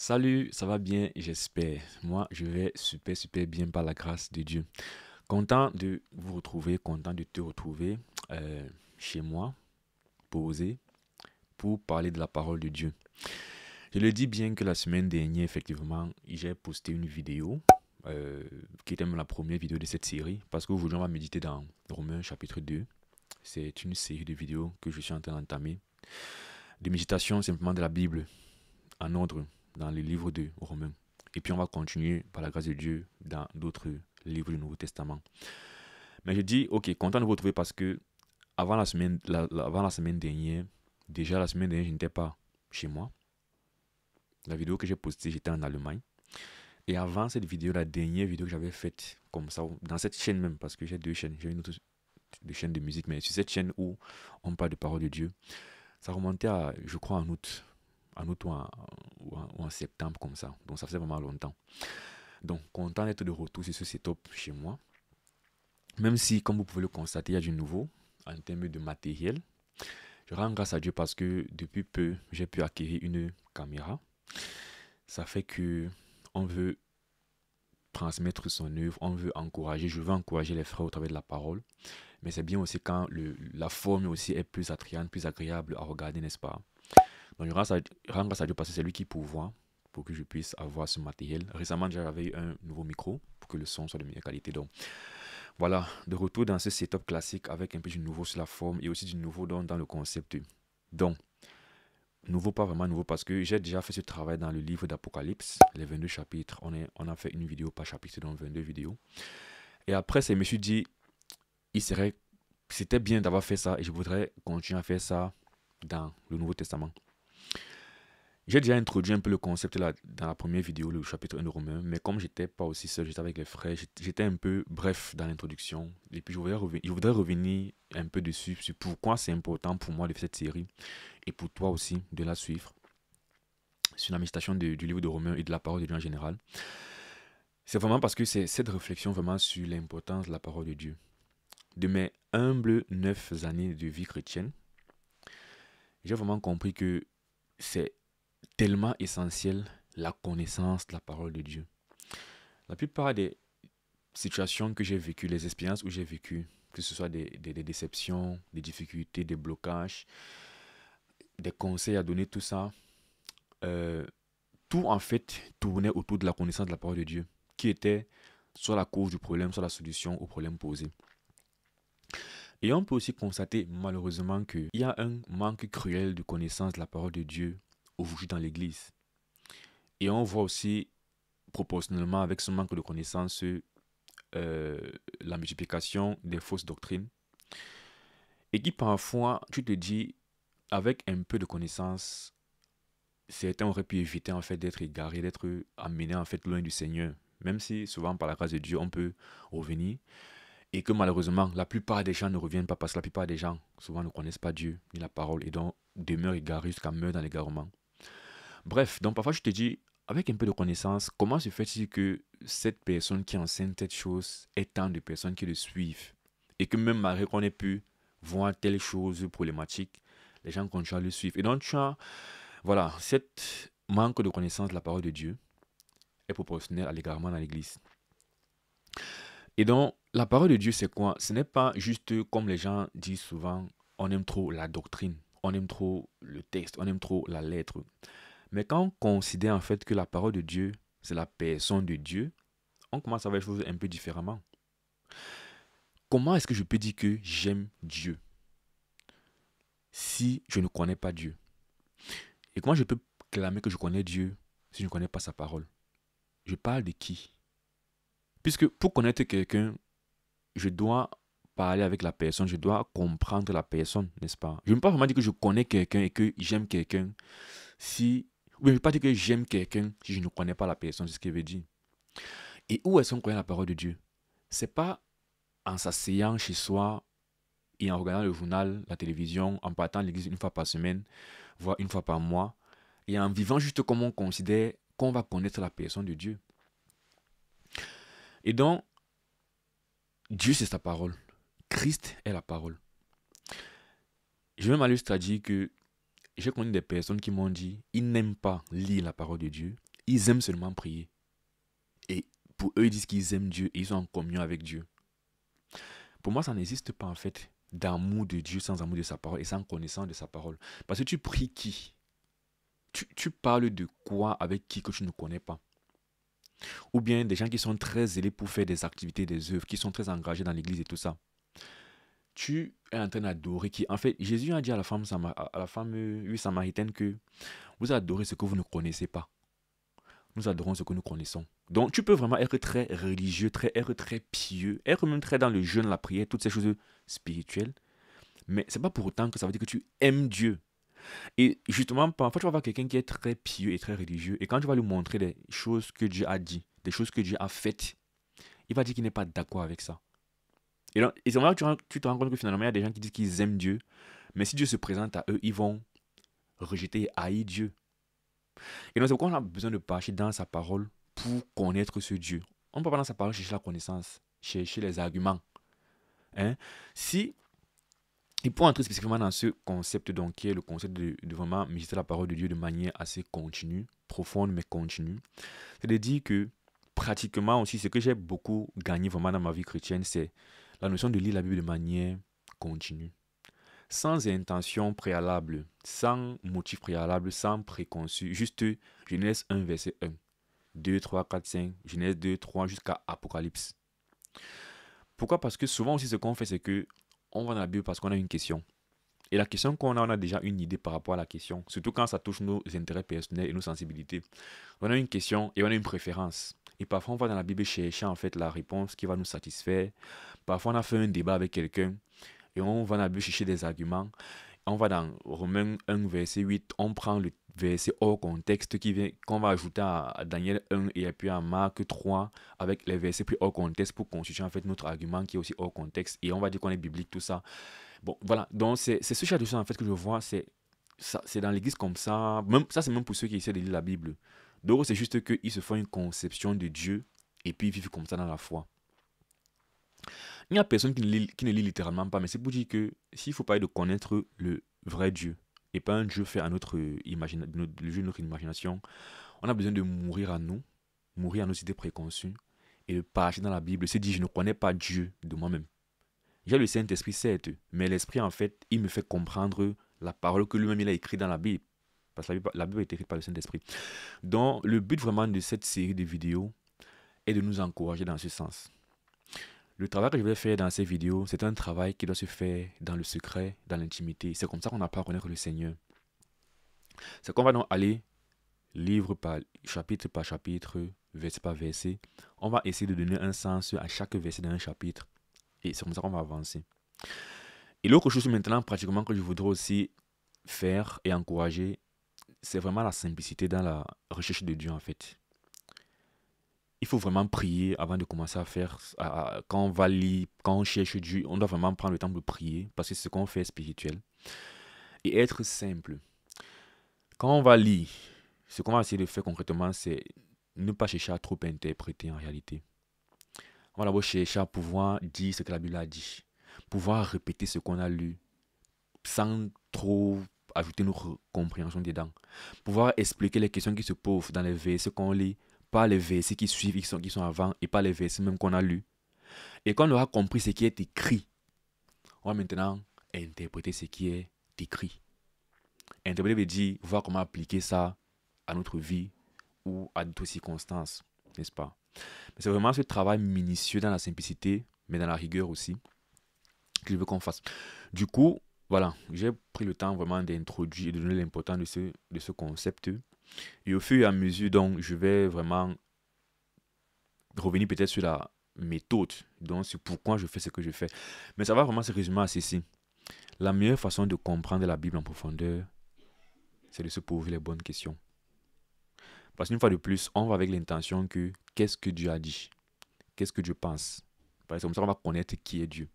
Salut, ça va bien, j'espère. Moi, je vais super, super bien par la grâce de Dieu. Content de vous retrouver, content de te retrouver euh, chez moi, posé, pour parler de la parole de Dieu. Je le dis bien que la semaine dernière, effectivement, j'ai posté une vidéo, euh, qui était la première vidéo de cette série, parce que on va méditer dans Romains chapitre 2. C'est une série de vidéos que je suis en train d'entamer, de méditation simplement de la Bible, en ordre dans les livres de Romains. Et puis on va continuer par la grâce de Dieu dans d'autres livres du Nouveau Testament. Mais je dis, ok, content de vous retrouver parce que avant la semaine, avant la semaine dernière, déjà la semaine dernière, je n'étais pas chez moi. La vidéo que j'ai postée, j'étais en Allemagne. Et avant cette vidéo, la dernière vidéo que j'avais faite comme ça, dans cette chaîne même, parce que j'ai deux chaînes, j'ai une autre chaîne de musique, mais sur cette chaîne où on parle de parole de Dieu, ça remontait à, je crois, en août en août ou en, septembre comme ça. Donc ça faisait vraiment longtemps. Donc content d'être de retour sur ce setup chez moi. Même si, comme vous pouvez le constater, il y a du nouveau en termes de matériel. Je rends grâce à Dieu parce que depuis peu, j'ai pu acquérir une caméra. Ça fait que on veut transmettre son œuvre, on veut encourager, je veux encourager les frères au travers de la parole. Mais c'est bien aussi quand le, la forme aussi est plus attrayante, plus agréable à regarder, n'est-ce pas donc, grâce à, Dieu, parce que c'est lui qui pourvoit pour que je puisse avoir ce matériel. Récemment, j'avais eu un nouveau micro pour que le son soit de meilleure qualité. Donc, voilà, de retour dans ce setup classique avec un peu du nouveau sur la forme et aussi du nouveau dans, dans le concept. Donc, nouveau, pas vraiment nouveau, parce que j'ai déjà fait ce travail dans le livre d'Apocalypse, les 22 chapitres. On, est, on a fait une vidéo par chapitre, donc 22 vidéos. Et après, je me suis dit, il serait, c'était bien d'avoir fait ça et je voudrais continuer à faire ça dans le Nouveau Testament. J'ai déjà introduit un peu le concept dans la première vidéo, le chapitre 1 de Romain, mais comme j'étais pas aussi seul, j'étais avec les frères, j'étais un peu bref dans l'introduction. Et puis je voudrais, je voudrais, revenir un peu dessus, sur pourquoi c'est important pour moi de faire cette série et pour toi aussi de la suivre. Sur la méditation du livre de Romain et de la parole de Dieu en général. C'est vraiment parce que c'est cette réflexion vraiment sur l'importance de la parole de Dieu. De mes humbles neuf années de vie chrétienne, j'ai vraiment compris que c'est tellement essentielle la connaissance de la parole de Dieu. La plupart des situations que j'ai vécues, les expériences où j'ai vécu, que ce soit des, des, déceptions, des difficultés, des blocages, des conseils à donner, tout ça, euh, tout en fait tournait autour de la connaissance de la parole de Dieu, qui était soit la cause du problème, soit la solution au problème posé. Et on peut aussi constater malheureusement qu'il y a un manque cruel de connaissance de la parole de Dieu jouez dans l'Église. Et on voit aussi, proportionnellement, avec ce manque de connaissances, euh, la multiplication des fausses doctrines. Et qui parfois, tu te dis, avec un peu de connaissances, certains auraient pu éviter en fait d'être égarés, d'être amenés en fait loin du Seigneur. Même si souvent par la grâce de Dieu, on peut revenir. Et que malheureusement, la plupart des gens ne reviennent pas parce que la plupart des gens souvent ne connaissent pas Dieu ni la parole et donc demeurent égarés jusqu'à meurent dans l'égarement. Bref, donc parfois je te dis, avec un peu de connaissance, comment se fait-il que cette personne qui enseigne cette chose ait tant de personnes qui le suivent et que même malgré qu'on ait pu voir telle chose problématique, les gens continuent à le suivre. Et donc, tu as, voilà, cette manque de connaissance de la parole de Dieu est proportionnel à l'égarement dans l'Église. Et donc, la parole de Dieu, c'est quoi Ce n'est pas juste comme les gens disent souvent, on aime trop la doctrine, on aime trop le texte, on aime trop la lettre. Mais quand on considère en fait que la parole de Dieu, c'est la personne de Dieu, on commence à voir les choses un peu différemment. Comment est-ce que je peux dire que j'aime Dieu si je ne connais pas Dieu Et comment je peux clamer que je connais Dieu si je ne connais pas sa parole Je parle de qui Puisque pour connaître quelqu'un, je dois parler avec la personne, je dois comprendre la personne, n'est-ce pas Je ne peux pas vraiment dire que je connais quelqu'un et que j'aime quelqu'un si je ne vais pas dire que j'aime quelqu'un si je ne connais pas la personne, c'est ce qu'il veut dire. Et où est-ce qu'on connaît la parole de Dieu Ce n'est pas en s'asseyant chez soi et en regardant le journal, la télévision, en partant à l'église une fois par semaine, voire une fois par mois, et en vivant juste comme on considère qu'on va connaître la personne de Dieu. Et donc, Dieu, c'est sa parole. Christ est la parole. Je vais m'alluster à dire que j'ai connu des personnes qui m'ont dit, ils n'aiment pas lire la parole de Dieu, ils aiment seulement prier. Et pour eux, ils disent qu'ils aiment Dieu et ils sont en communion avec Dieu. Pour moi, ça n'existe pas en fait d'amour de Dieu sans amour de sa parole et sans connaissance de sa parole. Parce que tu pries qui tu, tu, parles de quoi avec qui que tu ne connais pas Ou bien des gens qui sont très zélés pour faire des activités, des œuvres, qui sont très engagés dans l'église et tout ça tu es en train d'adorer qui en fait Jésus a dit à la femme à la femme samaritaine que vous adorez ce que vous ne connaissez pas nous adorons ce que nous connaissons donc tu peux vraiment être très religieux très être très pieux être même très dans le jeûne la prière toutes ces choses spirituelles mais ce n'est pas pour autant que ça veut dire que tu aimes Dieu et justement parfois tu vas voir quelqu'un qui est très pieux et très religieux et quand tu vas lui montrer des choses que Dieu a dit des choses que Dieu a faites il va dire qu'il n'est pas d'accord avec ça et, là, et tu te rends compte que finalement, il y a des gens qui disent qu'ils aiment Dieu, mais si Dieu se présente à eux, ils vont rejeter et haïr Dieu. Et donc, c'est pourquoi on a besoin de marcher dans sa parole pour connaître ce Dieu. On ne peut pas dans sa parole chercher la connaissance, chercher les arguments. Hein? Si, et pour entrer spécifiquement dans ce concept, donc, qui est le concept de, vraiment méditer la parole de Dieu de manière assez continue, profonde mais continue, c'est de dire que pratiquement aussi, ce que j'ai beaucoup gagné vraiment dans ma vie chrétienne, c'est la notion de lire la Bible de manière continue, sans intention préalable, sans motif préalable, sans préconçu, juste Genèse 1, verset 1, 2, 3, 4, 5, Genèse 2, 3 jusqu'à Apocalypse. Pourquoi Parce que souvent aussi ce qu'on fait, c'est que on va dans la Bible parce qu'on a une question. Et la question qu'on a, on a déjà une idée par rapport à la question, surtout quand ça touche nos intérêts personnels et nos sensibilités. On a une question et on a une préférence. Et parfois, on va dans la Bible chercher en fait la réponse qui va nous satisfaire. Parfois, on a fait un débat avec quelqu'un et on va chercher des arguments. On va dans Romains 1, verset 8, on prend le verset hors contexte qui qu'on va ajouter à Daniel 1 et puis à Marc 3 avec les versets plus hors contexte pour constituer en fait notre argument qui est aussi hors contexte et on va dire qu'on est biblique, tout ça. Bon, voilà, donc c'est ce chat de choses en fait que je vois, c'est c'est dans l'église comme ça, même, ça c'est même pour ceux qui essaient de lire la Bible. D'autres, c'est juste qu'ils se font une conception de Dieu et puis ils vivent comme ça dans la foi. Il n'y a personne qui ne, lit, littéralement pas, mais c'est pour dire que s'il faut parler de connaître le vrai Dieu, et pas un Dieu fait à notre, imagina de notre imagination, on a besoin de mourir à nous, mourir à nos idées préconçues, et de partir dans la Bible, c'est dire je ne connais pas Dieu de moi-même. J'ai le Saint-Esprit, certes, mais l'Esprit, en fait, il me fait comprendre la parole que lui-même il a écrite dans la Bible. Parce que la Bible, a été écrite par le Saint-Esprit. Donc, le but vraiment de cette série de vidéos est de nous encourager dans ce sens. Le travail que je vais faire dans ces vidéos, c'est un travail qui doit se faire dans le secret, dans l'intimité. C'est comme ça qu'on apprend à connaître le Seigneur. C'est qu'on va donc aller livre par chapitre par chapitre, verset par verset. On va essayer de donner un sens à chaque verset d'un chapitre. Et c'est comme ça qu'on va avancer. Et l'autre chose maintenant, pratiquement, que je voudrais aussi faire et encourager, c'est vraiment la simplicité dans la recherche de Dieu, en fait il faut vraiment prier avant de commencer à faire. quand on va lire, quand on cherche Dieu, on doit vraiment prendre le temps de prier parce que c'est ce qu'on fait spirituel. Et être simple. Quand on va lire, ce qu'on va essayer de faire concrètement, c'est ne pas chercher à trop interpréter en réalité. On va d'abord chercher à pouvoir dire ce que la Bible a dit, pouvoir répéter ce qu'on a lu sans trop ajouter notre compréhension dedans, pouvoir expliquer les questions qui se posent dans les ce qu'on lit pas les versets qui suivent, qui sont, qui sont avant, et pas les versets même qu'on a lus. Et qu'on on aura compris ce qui est écrit, on va maintenant interpréter ce qui est écrit. Interpréter veut dire voir comment appliquer ça à notre vie ou à d'autres circonstances, n'est-ce pas mais C'est vraiment ce travail minutieux dans la simplicité, mais dans la rigueur aussi, que je veux qu'on fasse. Du coup, voilà, j'ai pris le temps vraiment d'introduire et de donner l'importance de ce, de ce concept et au fur et à mesure, donc, je vais vraiment revenir peut-être sur la méthode. Donc, sur pourquoi je fais ce que je fais. Mais ça va vraiment se résumer à ceci. La meilleure façon de comprendre la Bible en profondeur, c'est de se poser les bonnes questions. Parce qu'une fois de plus, on va avec l'intention que qu'est-ce que Dieu a dit Qu'est-ce que Dieu pense par exemple comme ça, on va connaître qui est Dieu.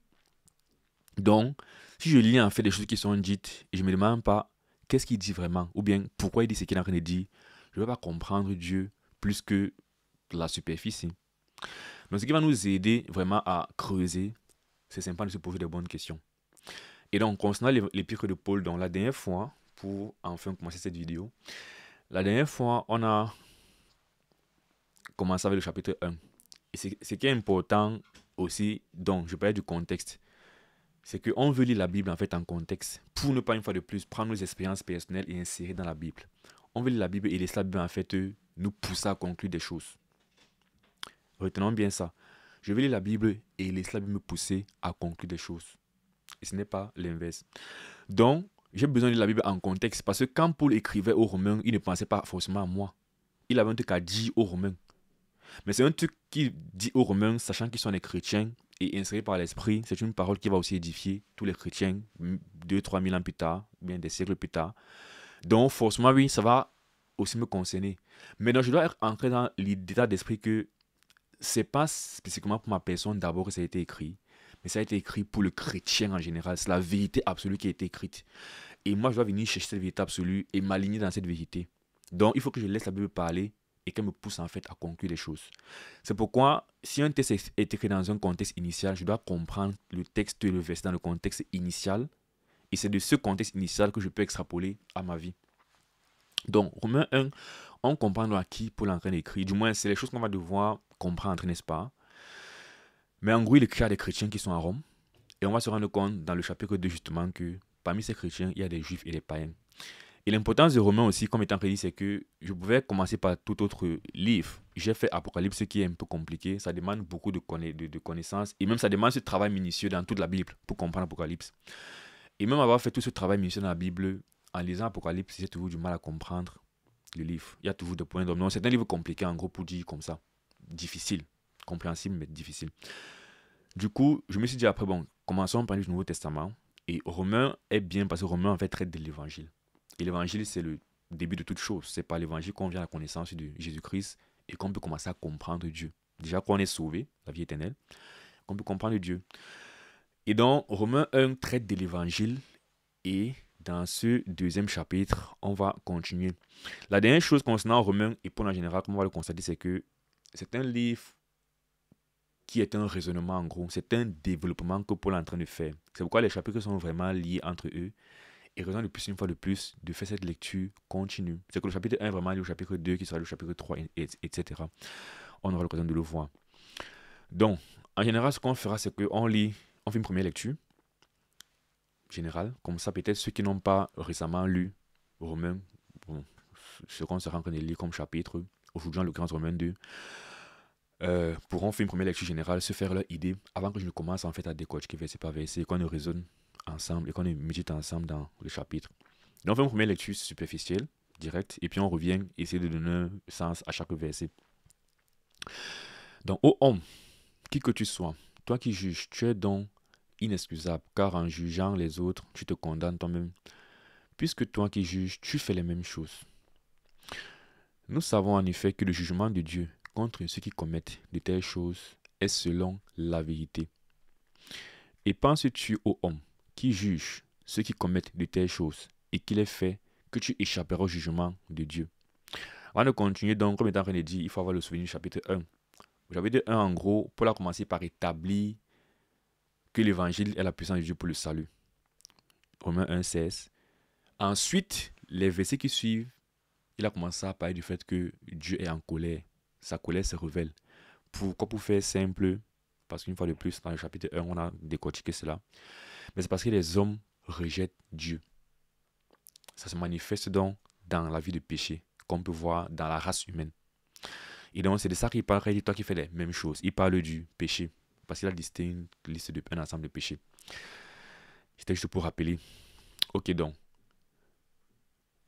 Donc, si je lis en fait des choses qui sont dites, et je ne me demande pas qu'est-ce qu'il dit vraiment Ou bien pourquoi il dit ce qu'il est en train de dire Je ne veux pas comprendre Dieu plus que la superficie. Donc, ce qui va nous aider vraiment à creuser, c'est sympa de se poser de bonnes questions. Et donc, concernant l'épître de Paul, donc la dernière fois, pour enfin commencer cette vidéo, la dernière fois, on a commencé avec le chapitre 1. Et ce qui est important aussi, donc, je parlais du contexte c'est qu'on veut lire la Bible en fait en contexte pour ne pas une fois de plus prendre nos expériences personnelles et insérer dans la Bible. On veut lire la Bible et laisser la Bible en fait nous pousser à conclure des choses. Retenons bien ça. Je veux lire la Bible et laisser la Bible me pousser à conclure des choses. Et ce n'est pas l'inverse. Donc, j'ai besoin de la Bible en contexte parce que quand Paul écrivait aux Romains, il ne pensait pas forcément à moi. Il avait un truc à dire aux Romains. Mais c'est un truc qu'il dit aux Romains, sachant qu'ils sont des chrétiens, et inscrit par l'Esprit, c'est une parole qui va aussi édifier tous les chrétiens, 2 trois mille ans plus tard, bien des siècles plus tard. Donc, forcément, oui, ça va aussi me concerner. Mais je dois entrer dans l'état d'esprit que c'est pas spécifiquement pour ma personne d'abord que ça a été écrit, mais ça a été écrit pour le chrétien en général. C'est la vérité absolue qui a été écrite. Et moi, je dois venir chercher cette vérité absolue et m'aligner dans cette vérité. Donc, il faut que je laisse la Bible parler et qu'elle me pousse en fait à conclure les choses. C'est pourquoi si un texte est écrit dans un contexte initial, je dois comprendre le texte et le verset dans le contexte initial. Et c'est de ce contexte initial que je peux extrapoler à ma vie. Donc, Romains 1, on comprend à qui Paul est en train d'écrire. Du moins, c'est les choses qu'on va devoir comprendre, n'est-ce pas Mais en gros, il écrit à des chrétiens qui sont à Rome. Et on va se rendre compte dans le chapitre 2, justement, que parmi ces chrétiens, il y a des juifs et des païens. Et l'importance de Romain aussi, comme étant prédit, c'est que je pouvais commencer par tout autre livre. J'ai fait Apocalypse, ce qui est un peu compliqué. Ça demande beaucoup de, connaissances. Et même, ça demande ce travail minutieux dans toute la Bible pour comprendre Apocalypse. Et même avoir fait tout ce travail minutieux dans la Bible, en lisant Apocalypse, j'ai toujours du mal à comprendre le livre. Il y a toujours des points Non, C'est un livre compliqué, en gros, pour dire comme ça. Difficile. Compréhensible, mais difficile. Du coup, je me suis dit après, bon, commençons par le Nouveau Testament. Et Romain est bien parce que Romain, en fait, traite de l'évangile. Et l'évangile, c'est le début de toute chose. C'est par l'évangile qu'on vient à la connaissance de Jésus-Christ et qu'on peut commencer à comprendre Dieu. Déjà qu'on est sauvé, la vie éternelle, qu'on peut comprendre Dieu. Et donc, Romains 1 traite de l'évangile et dans ce deuxième chapitre, on va continuer. La dernière chose concernant Romains et pour en général, comme on va le constater, c'est que c'est un livre qui est un raisonnement en gros, c'est un développement que Paul est en train de faire. C'est pourquoi les chapitres sont vraiment liés entre eux. Et raison de plus une fois de plus de faire cette lecture continue. C'est que le chapitre 1 est vraiment le chapitre 2 qui sera le chapitre 3, etc. On aura l'occasion de le voir. Donc, en général, ce qu'on fera, c'est qu'on lit, on fait une première lecture générale. Comme ça, peut-être ceux qui n'ont pas récemment lu Romain, bon, ce qu'on sera en train de lire comme chapitre, aujourd'hui en l'occurrence Romain 2, euh, pourront faire une première lecture générale, se faire leur idée avant que je ne commence en fait à décocher verset pas verset, qu'on ne raisonne ensemble et qu'on médite ensemble dans le chapitre. Donc, on fait une première lecture superficielle, directe, et puis on revient essayer de donner sens à chaque verset. Donc, ô homme, qui que tu sois, toi qui juges, tu es donc inexcusable, car en jugeant les autres, tu te condamnes toi-même, puisque toi qui juges, tu fais les mêmes choses. Nous savons en effet que le jugement de Dieu contre ceux qui commettent de telles choses est selon la vérité. Et penses-tu, ô homme, qui juge ceux qui commettent de telles choses et qu'il est fait, que tu échapperas au jugement de Dieu. Avant de continuer, donc, comme étant en train il faut avoir le souvenir du chapitre 1. J'avais dit 1, en gros, Paul a commencé par établir que l'évangile est la puissance de Dieu pour le salut. Romains 1, 16. Ensuite, les versets qui suivent, il a commencé à parler du fait que Dieu est en colère. Sa colère se révèle. Pourquoi Pour faire simple, parce qu'une fois de plus, dans le chapitre 1, on a décortiqué cela. Mais c'est parce que les hommes rejettent Dieu. Ça se manifeste donc dans la vie de péché, qu'on peut voir dans la race humaine. Et donc, c'est de ça qu'il parle toi qui fais les mêmes choses. Il parle du péché, parce qu'il a listé une liste de, un ensemble de péchés. C'était juste pour rappeler. Ok, donc.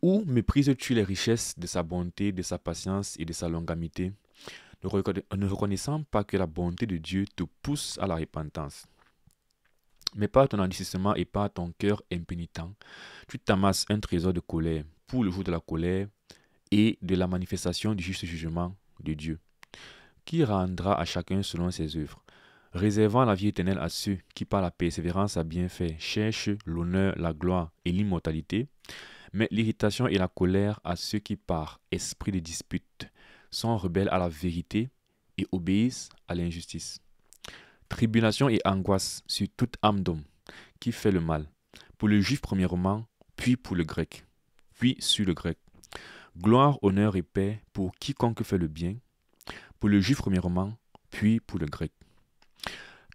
Où méprises-tu les richesses de sa bonté, de sa patience et de sa longamité, ne reconnaissant pas que la bonté de Dieu te pousse à la repentance mais par ton enrichissement et par ton cœur impénitent, tu t'amasses un trésor de colère pour le jour de la colère et de la manifestation du juste jugement de Dieu, qui rendra à chacun selon ses œuvres, réservant la vie éternelle à ceux qui par la persévérance à bien cherchent l'honneur, la gloire et l'immortalité, mais l'irritation et la colère à ceux qui par esprit de dispute sont rebelles à la vérité et obéissent à l'injustice tribulation et angoisse sur toute âme d'homme qui fait le mal, pour le juif premièrement, puis pour le grec, puis sur le grec. Gloire, honneur et paix pour quiconque fait le bien, pour le juif premièrement, puis pour le grec.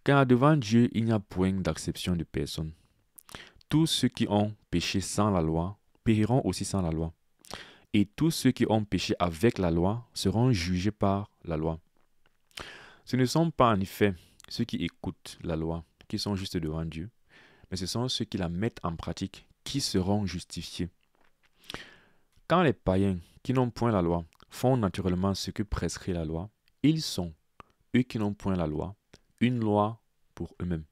Car devant Dieu, il n'y a point d'acception de personne. Tous ceux qui ont péché sans la loi périront aussi sans la loi. Et tous ceux qui ont péché avec la loi seront jugés par la loi. Ce ne sont pas en effet ceux qui écoutent la loi, qui sont justes devant Dieu, mais ce sont ceux qui la mettent en pratique qui seront justifiés. Quand les païens qui n'ont point la loi font naturellement ce que prescrit la loi, ils sont, eux qui n'ont point la loi, une loi pour eux-mêmes.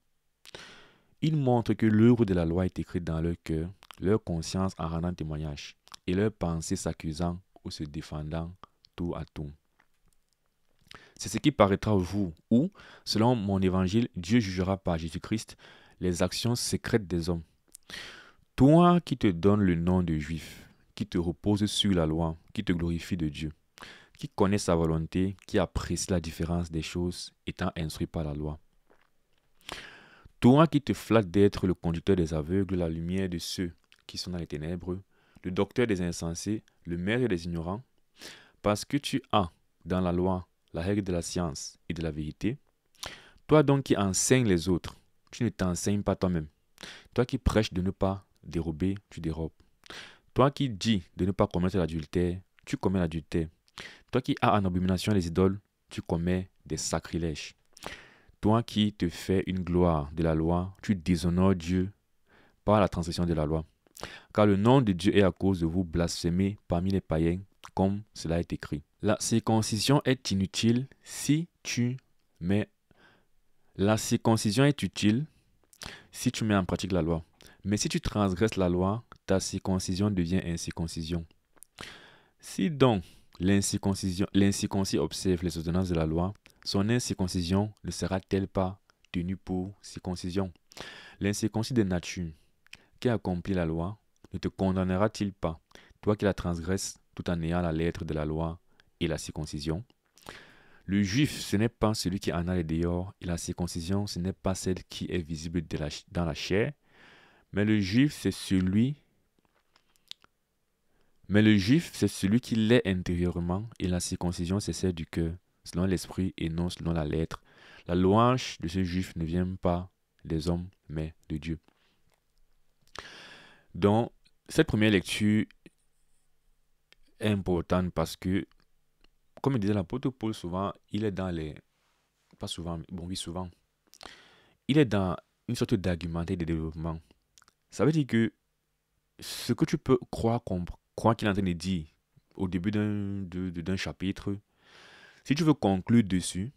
Ils montrent que l'œuvre de la loi est écrite dans leur cœur, leur conscience en rendant témoignage, et leur pensée s'accusant ou se défendant tout à tout. C'est ce qui paraîtra vous, ou, selon mon évangile, Dieu jugera par Jésus-Christ les actions secrètes des hommes. Toi qui te donnes le nom de juif, qui te repose sur la loi, qui te glorifie de Dieu, qui connais sa volonté, qui apprécie la différence des choses, étant instruit par la loi. Toi qui te flattes d'être le conducteur des aveugles, la lumière de ceux qui sont dans les ténèbres, le docteur des insensés, le maire des ignorants, parce que tu as dans la loi la règle de la science et de la vérité. Toi donc qui enseignes les autres, tu ne t'enseignes pas toi-même. Toi qui prêches de ne pas dérober, tu dérobes. Toi qui dis de ne pas commettre l'adultère, tu commets l'adultère. Toi qui as en abomination les idoles, tu commets des sacrilèges. Toi qui te fais une gloire de la loi, tu déshonores Dieu par la transgression de la loi. Car le nom de Dieu est à cause de vous blasphémer parmi les païens comme cela est écrit. La circoncision est inutile si tu mets... La circoncision est utile si tu mets en pratique la loi. Mais si tu transgresses la loi, ta circoncision devient incirconcision. Si donc l'incirconcis observe les ordonnances de la loi, son incirconcision ne sera-t-elle pas tenue pour circoncision L'incirconcis de nature qui accomplit la loi ne te condamnera-t-il pas, toi qui la transgresses tout en ayant la lettre de la loi et la circoncision. Le juif, ce n'est pas celui qui en a les dehors, et la circoncision, ce n'est pas celle qui est visible dans la chair, mais le juif, c'est celui mais le juif, c'est celui qui l'est intérieurement, et la circoncision, c'est celle du cœur, selon l'esprit et non selon la lettre. La louange de ce juif ne vient pas des hommes, mais de Dieu. Donc, cette première lecture importante parce que, comme disait l'apôtre Paul souvent, il est dans les... Pas souvent, mais bon oui, souvent. Il est dans une sorte d'argumentaire de développement. Ça veut dire que ce que tu peux croire, qu'il est en train de dire au début d'un chapitre, si tu veux conclure dessus,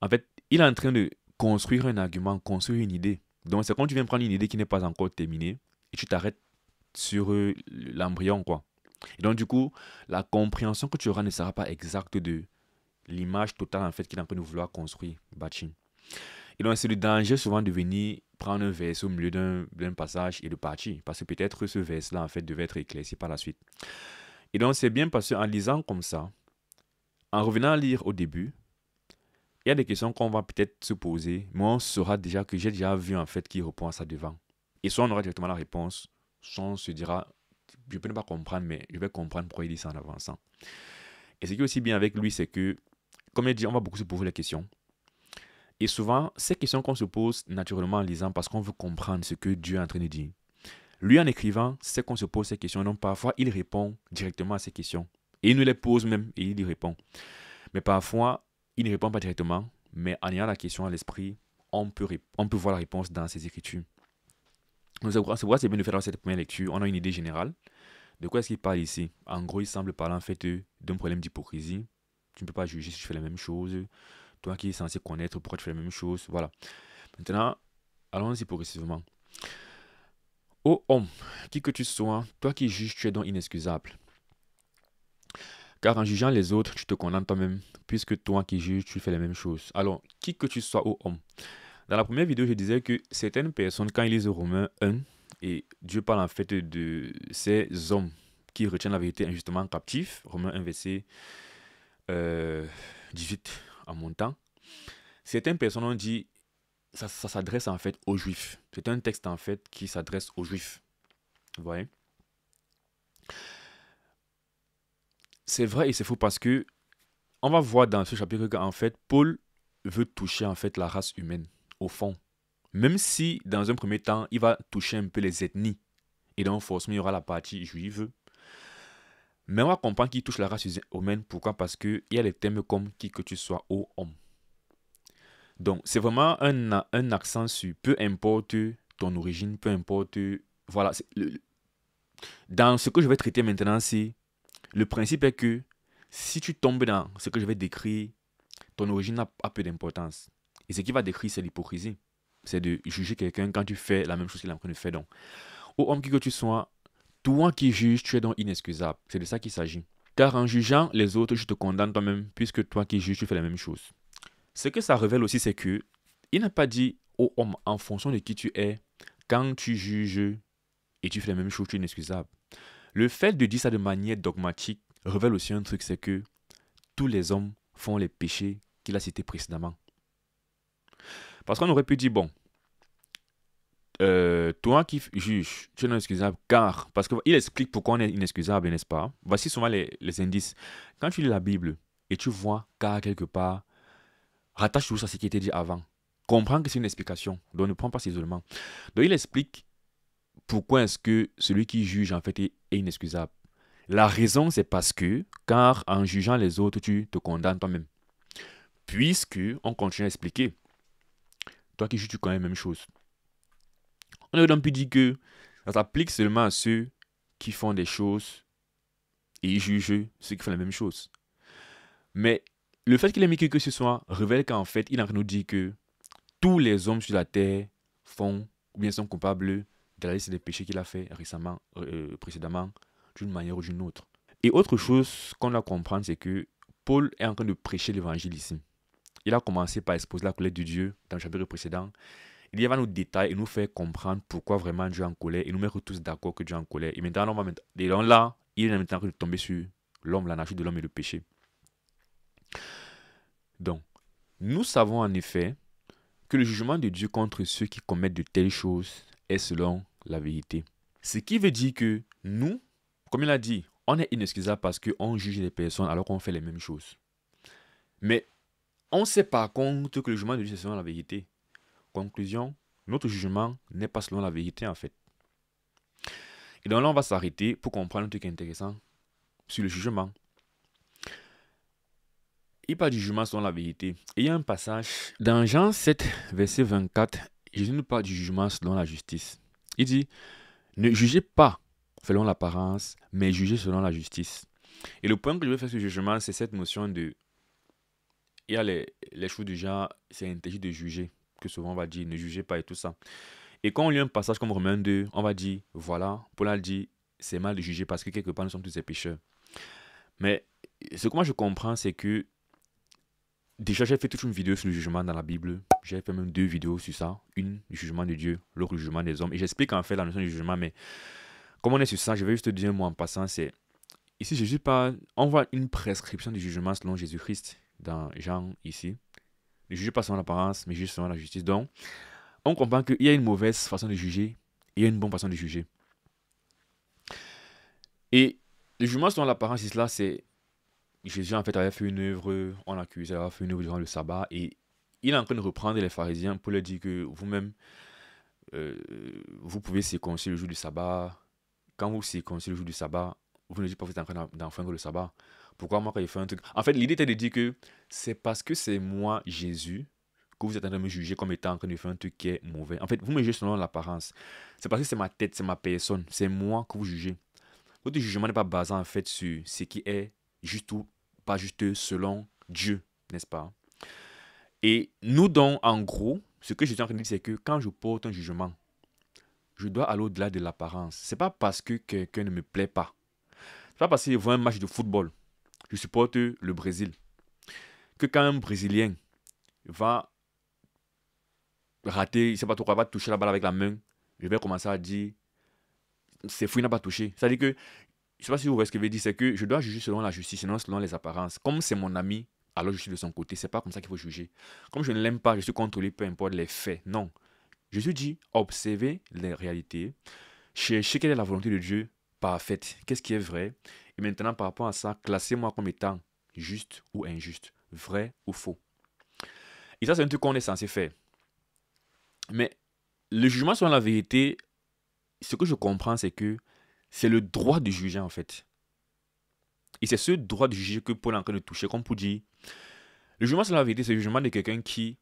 en fait, il est en train de construire un argument, construire une idée. Donc, c'est quand tu viens prendre une idée qui n'est pas encore terminée et tu t'arrêtes sur euh, l'embryon, quoi. Et donc, du coup, la compréhension que tu auras ne sera pas exacte de l'image totale, en fait, qu'il est en train de vouloir construire, Bachin. Et donc, c'est le danger souvent de venir prendre un vers au milieu d'un passage et de partir, parce que peut-être ce vers là en fait, devait être éclairci par la suite. Et donc, c'est bien parce qu'en lisant comme ça, en revenant à lire au début, il y a des questions qu'on va peut-être se poser, mais on saura déjà que j'ai déjà vu, en fait, qui répond à ça devant. Et soit on aura directement la réponse, soit on se dira, je peux pas comprendre, mais je vais comprendre pourquoi il dit ça en avançant. Et ce qui est aussi bien avec lui, c'est que, comme il dit, on va beaucoup se poser la question. Et souvent, ces questions qu'on se pose naturellement en lisant parce qu'on veut comprendre ce que Dieu est en train de dire. Lui, en écrivant, c'est qu'on se pose ces questions. Donc, parfois, il répond directement à ces questions. Et il nous les pose même et il y répond. Mais parfois, il ne répond pas directement. Mais en ayant la question à l'esprit, on peut, on peut voir la réponse dans ses écritures. Donc, c'est pourquoi c'est bien de faire cette première lecture. On a une idée générale. De quoi est-ce qu'il parle ici En gros, il semble parler en fait d'un problème d'hypocrisie. Tu ne peux pas juger si tu fais la même chose. Toi qui es censé connaître pourquoi tu fais la même chose. Voilà. Maintenant, allons-y progressivement. Ô homme, qui que tu sois, toi qui juges, tu es donc inexcusable. Car en jugeant les autres, tu te condamnes toi-même, puisque toi qui juges, tu fais la même chose. Alors, qui que tu sois, ô homme. Dans la première vidéo, je disais que certaines personnes, quand ils lisent Romains 1, et Dieu parle en fait de ces hommes qui retiennent la vérité injustement captifs. Romains 1, verset 18 euh, en montant. Certaines personnes ont dit, ça, ça s'adresse en fait aux juifs. C'est un texte en fait qui s'adresse aux juifs. Vous voyez C'est vrai et c'est faux parce que on va voir dans ce chapitre qu'en fait, Paul veut toucher en fait la race humaine, au fond. Même si, dans un premier temps, il va toucher un peu les ethnies, et donc forcément, il y aura la partie juive. Mais on va comprendre qu'il touche la race humaine. Pourquoi Parce qu'il y a les thèmes comme qui que tu sois, ô homme. Donc, c'est vraiment un, un accent sur peu importe ton origine, peu importe. Voilà. dans ce que je vais traiter maintenant, c'est. Le principe est que si tu tombes dans ce que je vais décrire, ton origine n'a a peu d'importance. Et ce qui va décrire, c'est l'hypocrisie c'est de juger quelqu'un quand tu fais la même chose qu'il est en train de faire. Donc, ô homme qui que tu sois, toi qui juges, tu es donc inexcusable. C'est de ça qu'il s'agit. Car en jugeant les autres, je te condamne toi-même, puisque toi qui juges, tu fais la même chose. Ce que ça révèle aussi, c'est que il n'a pas dit au homme en fonction de qui tu es, quand tu juges et tu fais la même chose, tu es inexcusable. Le fait de dire ça de manière dogmatique révèle aussi un truc, c'est que tous les hommes font les péchés qu'il a cités précédemment. Parce qu'on aurait pu dire, bon, euh, toi qui juge, tu es inexcusable, car, parce qu'il explique pourquoi on est inexcusable, n'est-ce pas Voici souvent les, indices. Quand tu lis la Bible et tu vois car quelque part, rattache tout ça à ce qui était dit avant. Comprends que c'est une explication, donc ne prends pas cet isolement. Donc il explique pourquoi est-ce que celui qui juge en fait est, est inexcusable. La raison, c'est parce que, car en jugeant les autres, tu te condamnes toi-même. Puisque, on continue à expliquer, toi qui joues, tu connais la même chose. On aurait donc pu dire que ça s'applique seulement à ceux qui font des choses et jugent ceux qui font la même chose. Mais le fait qu'il ait mis quelque que ce soit révèle qu'en fait, il en nous dit que tous les hommes sur la terre font ou bien sont coupables de la liste des péchés qu'il a fait récemment, euh, euh, précédemment, d'une manière ou d'une autre. Et autre chose qu'on doit comprendre, c'est que Paul est en train de prêcher l'évangile ici il a commencé par exposer la colère de Dieu dans le chapitre précédent. Il y avait nos détails. et nous fait comprendre pourquoi vraiment Dieu est en colère et nous mettre tous d'accord que Dieu est en colère. Et maintenant, on va mettre, là, il est train de tomber sur l'homme, la nature de l'homme et le péché. Donc, nous savons en effet que le jugement de Dieu contre ceux qui commettent de telles choses est selon la vérité. Ce qui veut dire que nous, comme il a dit, on est inexcusable parce qu'on juge les personnes alors qu'on fait les mêmes choses. Mais on sait par contre que le jugement de Dieu, c'est selon la vérité. Conclusion, notre jugement n'est pas selon la vérité en fait. Et donc là, on va s'arrêter pour comprendre un truc intéressant sur le jugement. Il parle du jugement selon la vérité. Et il y a un passage dans Jean 7, verset 24. Jésus nous parle du jugement selon la justice. Il dit Ne jugez pas selon l'apparence, mais jugez selon la justice. Et le point que je veux faire sur le jugement, c'est cette notion de il y a les, les choses du c'est interdit de juger, que souvent on va dire ne jugez pas et tout ça. Et quand on lit un passage comme Romains 2, on va dire, voilà, Paul dit, c'est mal de juger parce que quelque part nous sommes tous des pécheurs. Mais ce que moi je comprends, c'est que déjà j'ai fait toute une vidéo sur le jugement dans la Bible. J'ai fait même deux vidéos sur ça. Une, le jugement de Dieu, l'autre, le jugement des hommes. Et j'explique en fait la notion du jugement, mais comme on est sur ça, je vais juste te dire moi en passant, c'est ici Jésus parle, on voit une prescription du jugement selon Jésus-Christ dans Jean ici. Ne jugez pas son l'apparence, mais juste la justice. Donc, on comprend qu'il y a une mauvaise façon de juger et il y a une bonne façon de juger. Et le jugement selon l'apparence, cela, c'est Jésus en fait avait fait une œuvre, on l'accusait d'avoir fait une œuvre durant le sabbat, et il est en train de reprendre les pharisiens pour leur dire que vous-même, euh, vous pouvez séquencer le jour du sabbat. Quand vous célébrez le jour du sabbat, vous ne dites pas que vous êtes en train d'enfreindre le sabbat. Pourquoi moi, quand il fait un truc En fait, l'idée était de dire que c'est parce que c'est moi, Jésus, que vous êtes en train de me juger comme étant en train de faire un truc qui est mauvais. En fait, vous me jugez selon l'apparence. C'est parce que c'est ma tête, c'est ma personne, c'est moi que vous jugez. Votre jugement n'est pas basé en fait sur ce qui est juste ou pas juste selon Dieu, n'est-ce pas Et nous donc, en gros, ce que je suis en train de dire, c'est que quand je porte un jugement, je dois aller au-delà de l'apparence. C'est pas parce que quelqu'un ne me plaît pas. C'est pas parce qu'il voit un match de football je supporte le Brésil. Que quand un Brésilien va rater, il ne sait pas trop quoi, va toucher la balle avec la main, je vais commencer à dire c'est fou, il n'a pas touché. C'est-à-dire que, je ne sais pas si vous voyez ce que je veux dire, c'est que je dois juger selon la justice, sinon selon les apparences. Comme c'est mon ami, alors je suis de son côté. Ce n'est pas comme ça qu'il faut juger. Comme je ne l'aime pas, je suis contre peu importe les faits. Non. Je suis dit, observez les réalités, cherchez quelle est la volonté de Dieu parfaite, qu'est-ce qui est vrai, et maintenant, par rapport à ça, classez-moi comme étant juste ou injuste, vrai ou faux. Et ça, c'est un truc qu'on est censé faire. Mais le jugement sur la vérité, ce que je comprends, c'est que c'est le droit de juger, en fait. Et c'est ce droit de juger que Paul est en train de toucher, comme pour dire, le jugement sur la vérité, c'est le jugement de quelqu'un qui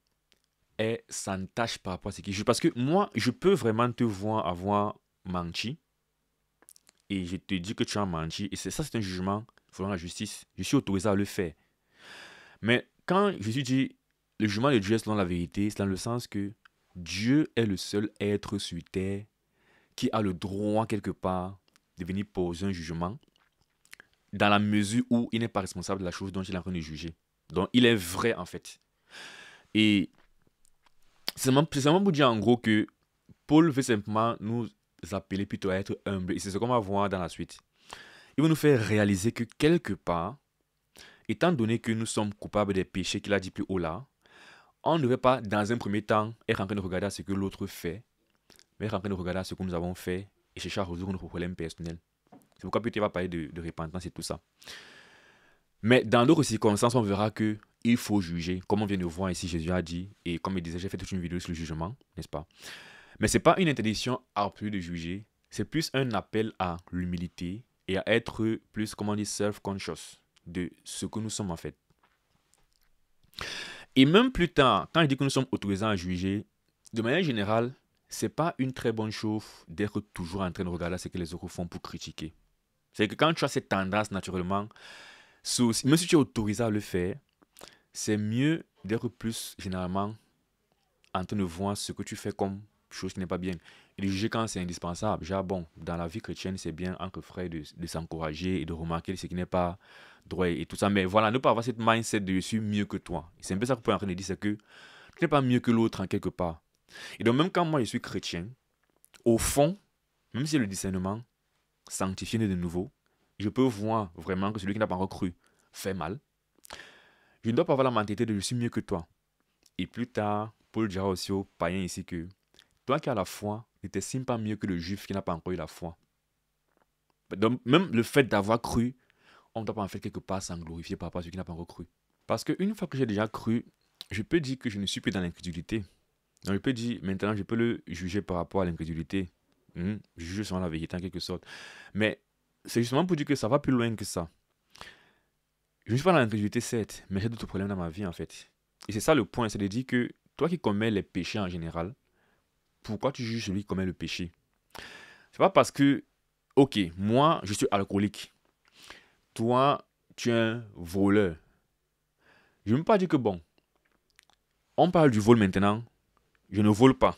est sans tâche par rapport à ce qui juge. Parce que moi, je peux vraiment te voir avoir menti, et je te dis que tu as menti, et ça, c'est un jugement selon la justice, je suis autorisé à le faire. Mais quand je suis dit, le jugement de Dieu est selon la vérité, c'est dans le sens que Dieu est le seul être sur terre qui a le droit quelque part de venir poser un jugement dans la mesure où il n'est pas responsable de la chose dont il est en train de juger. Donc il est vrai en fait. Et c'est simplement pour dire en gros que Paul veut simplement nous appeler plutôt à être humble. Et c'est ce qu'on va voir dans la suite. Il va nous faire réaliser que quelque part, étant donné que nous sommes coupables des péchés qu'il a dit plus haut là, on ne devrait pas, dans un premier temps, être en train de regarder à ce que l'autre fait, mais être en train de regarder à ce que nous avons fait et chercher à résoudre nos problèmes personnels. C'est pourquoi Peter va parler de, de repentance et tout ça. Mais dans d'autres circonstances, on verra que il faut juger. Comme on vient de voir ici, Jésus a dit, et comme il disait, j'ai fait toute une vidéo sur le jugement, n'est-ce pas mais ce n'est pas une interdiction plus de juger, c'est plus un appel à l'humilité et à être plus, comment dit, self-conscious de ce que nous sommes en fait. Et même plus tard, quand je dis que nous sommes autorisés à juger, de manière générale, c'est pas une très bonne chose d'être toujours en train de regarder ce que les autres font pour critiquer. C'est que quand tu as cette tendance naturellement, même si tu es autorisé à le faire, c'est mieux d'être plus généralement en train de voir ce que tu fais comme chose qui n'est pas bien. Et de juger quand c'est indispensable. Genre, bon, dans la vie chrétienne, c'est bien entre frères de, de s'encourager et de remarquer ce qui n'est pas droit et tout ça. Mais voilà, ne pas avoir cette mindset de je suis mieux que toi. C'est un peu ça que vous pouvez en train de dire, c'est que tu n'es pas mieux que l'autre en quelque part. Et donc, même quand moi je suis chrétien, au fond, même si le discernement sanctifié de nouveau, je peux voir vraiment que celui qui n'a pas encore cru fait mal. Je ne dois pas avoir la mentalité de je suis mieux que toi. Et plus tard, Paul dira aussi aux païens ici que toi qui as la foi, ne t'estime pas mieux que le juif qui n'a pas encore eu la foi. Donc, même le fait d'avoir cru, on ne doit pas en fait quelque part sans glorifier par rapport à celui qui n'a pas encore cru. Parce qu'une fois que j'ai déjà cru, je peux dire que je ne suis plus dans l'incrédulité. Donc, je peux dire, maintenant, je peux le juger par rapport à l'incrédulité. Hmm? je juge sur la vérité en quelque sorte. Mais c'est justement pour dire que ça va plus loin que ça. Je ne suis pas dans l'incrédulité, certes, mais j'ai d'autres problèmes dans ma vie, en fait. Et c'est ça le point, c'est de dire que toi qui commets les péchés en général, pourquoi tu juges celui qui commet le péché C'est pas parce que, ok, moi, je suis alcoolique. Toi, tu es un voleur. Je ne veux pas dire que, bon, on parle du vol maintenant. Je ne vole pas.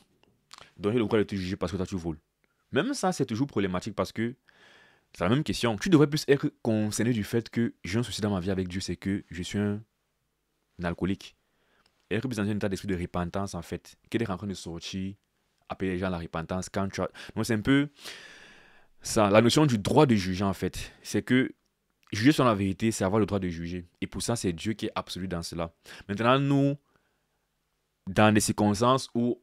Donc, j'ai le droit de te juger parce que toi, tu voles. Même ça, c'est toujours problématique parce que c'est la même question. Tu devrais plus être concerné du fait que j'ai un souci dans ma vie avec Dieu, c'est que je suis un, alcoolique. Être plus dans un état d'esprit de repentance, en fait, que est en train de sortir appeler les gens à la repentance, quand tu as... Donc c'est un peu ça, la notion du droit de juger en fait. C'est que juger sur la vérité, c'est avoir le droit de juger. Et pour ça, c'est Dieu qui est absolu dans cela. Maintenant, nous, dans des circonstances où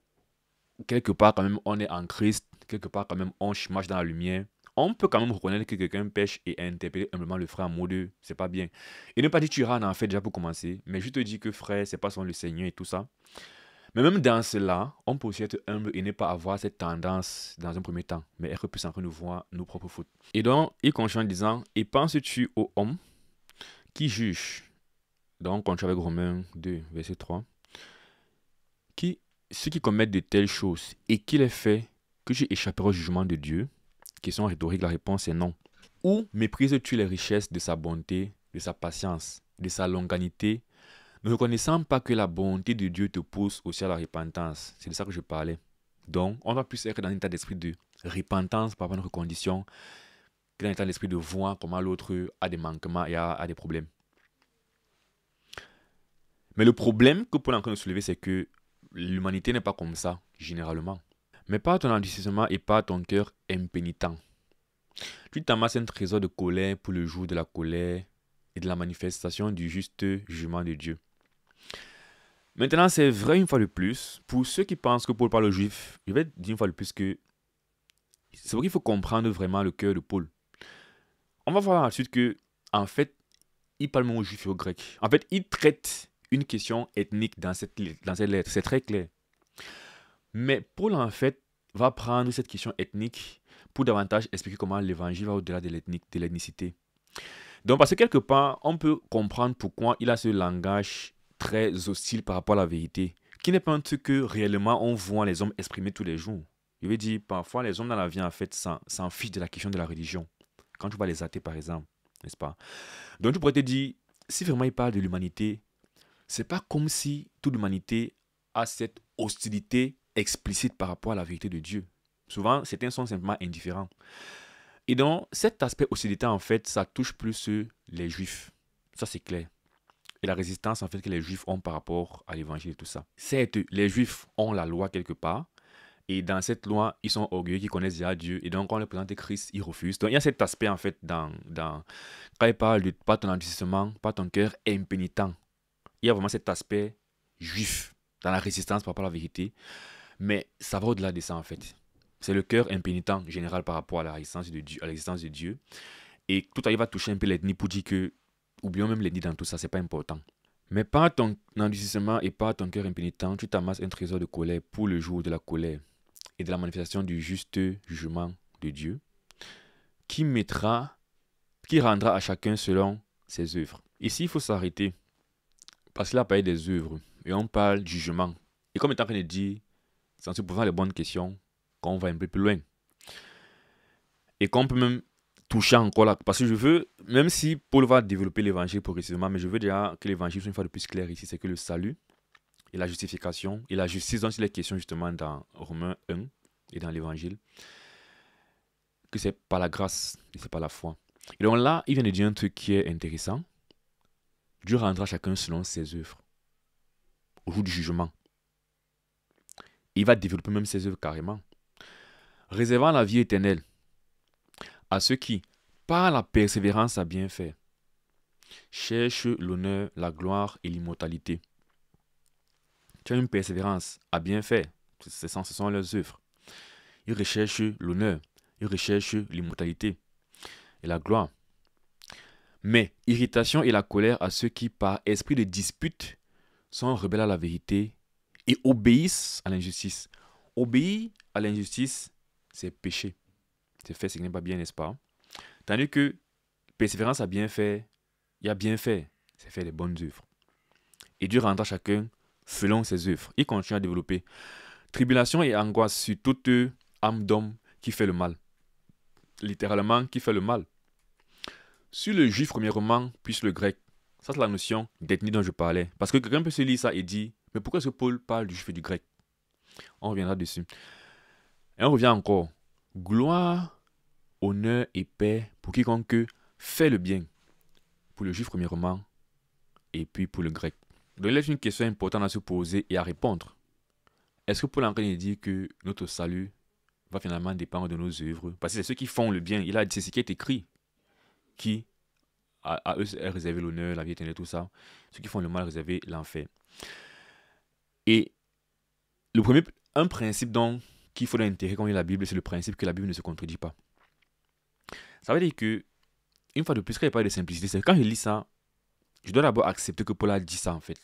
quelque part quand même on est en Christ, quelque part quand même on marche dans la lumière, on peut quand même reconnaître que quelqu'un pêche et interpeller humblement le frère en mot c'est pas bien. Et ne pas dire tu en fait déjà pour commencer, mais je te dis que frère, c'est pas son le Seigneur et tout ça. Mais même dans cela, on peut aussi être humble et ne pas avoir cette tendance dans un premier temps, mais être plus en nous voir nos propres fautes. Et donc, il continue en disant Et penses-tu aux hommes qui jugent Donc, on conçoit avec Romains 2, verset 3. Qui, ceux qui commettent de telles choses et qui les fait, que tu au jugement de Dieu Question rhétorique, la réponse est non. Ou méprises-tu les richesses de sa bonté, de sa patience, de sa longanité ne reconnaissant pas que la bonté de Dieu te pousse aussi à la repentance. C'est de ça que je parlais. Donc, on doit plus être dans un état d'esprit de repentance par rapport à nos conditions que dans un état d'esprit de voir comment l'autre a des manquements et a, des problèmes. Mais le problème que Paul est en train de soulever, c'est que l'humanité n'est pas comme ça, généralement. Mais pas ton endurcissement et pas ton cœur impénitent. Tu t'amasses un trésor de colère pour le jour de la colère et de la manifestation du juste jugement de Dieu. Maintenant, c'est vrai une fois de plus, pour ceux qui pensent que Paul parle aux Juifs, je vais dire une fois de plus que c'est pour qu'il faut comprendre vraiment le cœur de Paul. On va voir ensuite que, en fait, il parle moins aux Juifs et aux Grecs. En fait, il traite une question ethnique dans cette, dans cette lettre. C'est très clair. Mais Paul, en fait, va prendre cette question ethnique pour davantage expliquer comment l'évangile va au-delà de l'ethnicité. Donc, parce que quelque part, on peut comprendre pourquoi il a ce langage très hostile par rapport à la vérité, qui n'est pas un truc que réellement on voit les hommes exprimer tous les jours. Je veux dire, parfois les hommes dans la vie, en fait, s'en fichent de la question de la religion. Quand tu vois les athées, par exemple, n'est-ce pas Donc je pourrais te dire, si vraiment il parle de l'humanité, c'est pas comme si toute l'humanité a cette hostilité explicite par rapport à la vérité de Dieu. Souvent, certains sont simplement indifférents. Et donc, cet aspect hostilité, en fait, ça touche plus les juifs. Ça, c'est clair la résistance en fait que les juifs ont par rapport à l'évangile et tout ça. Certes, les juifs ont la loi quelque part, et dans cette loi, ils sont orgueilleux, ils connaissent déjà Dieu. Et donc, quand on leur présente Christ, ils refusent. Donc, il y a cet aspect, en fait, dans, dans quand il parle de pas ton entissement, pas ton cœur impénitent. Il y a vraiment cet aspect juif dans la résistance par rapport à la vérité. Mais ça va au-delà de ça, en fait. C'est le cœur impénitent général par rapport à la résistance de Dieu. À l'existence de Dieu. Et tout à va toucher un peu l'ethnie pour dire que oublions même les dits dans tout ça, c'est pas important. Mais par ton endurcissement et par ton cœur impénitent, tu t'amasses un trésor de colère pour le jour de la colère et de la manifestation du juste jugement de Dieu, qui mettra, qui rendra à chacun selon ses œuvres. Ici, il faut s'arrêter, parce que là, on des œuvres, et on parle du jugement. Et comme est en train de dire, c'est en se posant les bonnes questions qu'on va un peu plus loin. Et qu'on peut même touchant encore là. Parce que je veux, même si Paul va développer l'évangile progressivement, mais je veux déjà que l'évangile soit une fois de plus clair ici, c'est que le salut et la justification et la justice dont il est question justement dans Romains 1 et dans l'évangile, que c'est pas la grâce et c'est par la foi. Et donc là, il vient de dire un truc qui est intéressant. Dieu rendra chacun selon ses œuvres au jour du jugement. Il va développer même ses œuvres carrément. Réservant la vie éternelle à ceux qui, par la persévérance à bien faire, cherchent l'honneur, la gloire et l'immortalité. Tu as une persévérance à bien faire, ce sont leurs œuvres. Ils recherchent l'honneur, ils recherchent l'immortalité et la gloire. Mais irritation et la colère à ceux qui, par esprit de dispute, sont rebelles à la vérité et obéissent à l'injustice. Obéir à l'injustice, c'est péché. C'est fait ce n'est pas bien, n'est-ce pas Tandis que persévérance a bien fait, il a bien fait, c'est faire les bonnes œuvres. Et Dieu rendra chacun selon ses œuvres. Il continue à développer. Tribulation et angoisse sur toute âme d'homme qui fait le mal. Littéralement, qui fait le mal. Sur le juif, premièrement, puis le grec, ça c'est la notion d'ethnie dont je parlais. Parce que quelqu'un peut se lire ça et dire, mais pourquoi est-ce que Paul parle du juif et du grec On reviendra dessus. Et on revient encore. Gloire honneur et paix pour quiconque fait le bien, pour le juif premièrement, et puis pour le grec. Donc là, c'est une question importante à se poser et à répondre. Est-ce que Paul est en train que notre salut va finalement dépendre de nos œuvres Parce que c'est ceux qui font le bien. Il a dit, c'est ce qui est écrit, qui à, eux est réservé l'honneur, la vie éternelle, tout ça. Ceux qui font le mal, réservé l'enfer. Et le premier, un principe donc qu'il faut intégrer quand on lit la Bible, c'est le principe que la Bible ne se contredit pas. Ça veut dire que, une fois de plus, quand il parle de simplicité, c'est quand je lis ça, je dois d'abord accepter que Paul a dit ça en fait.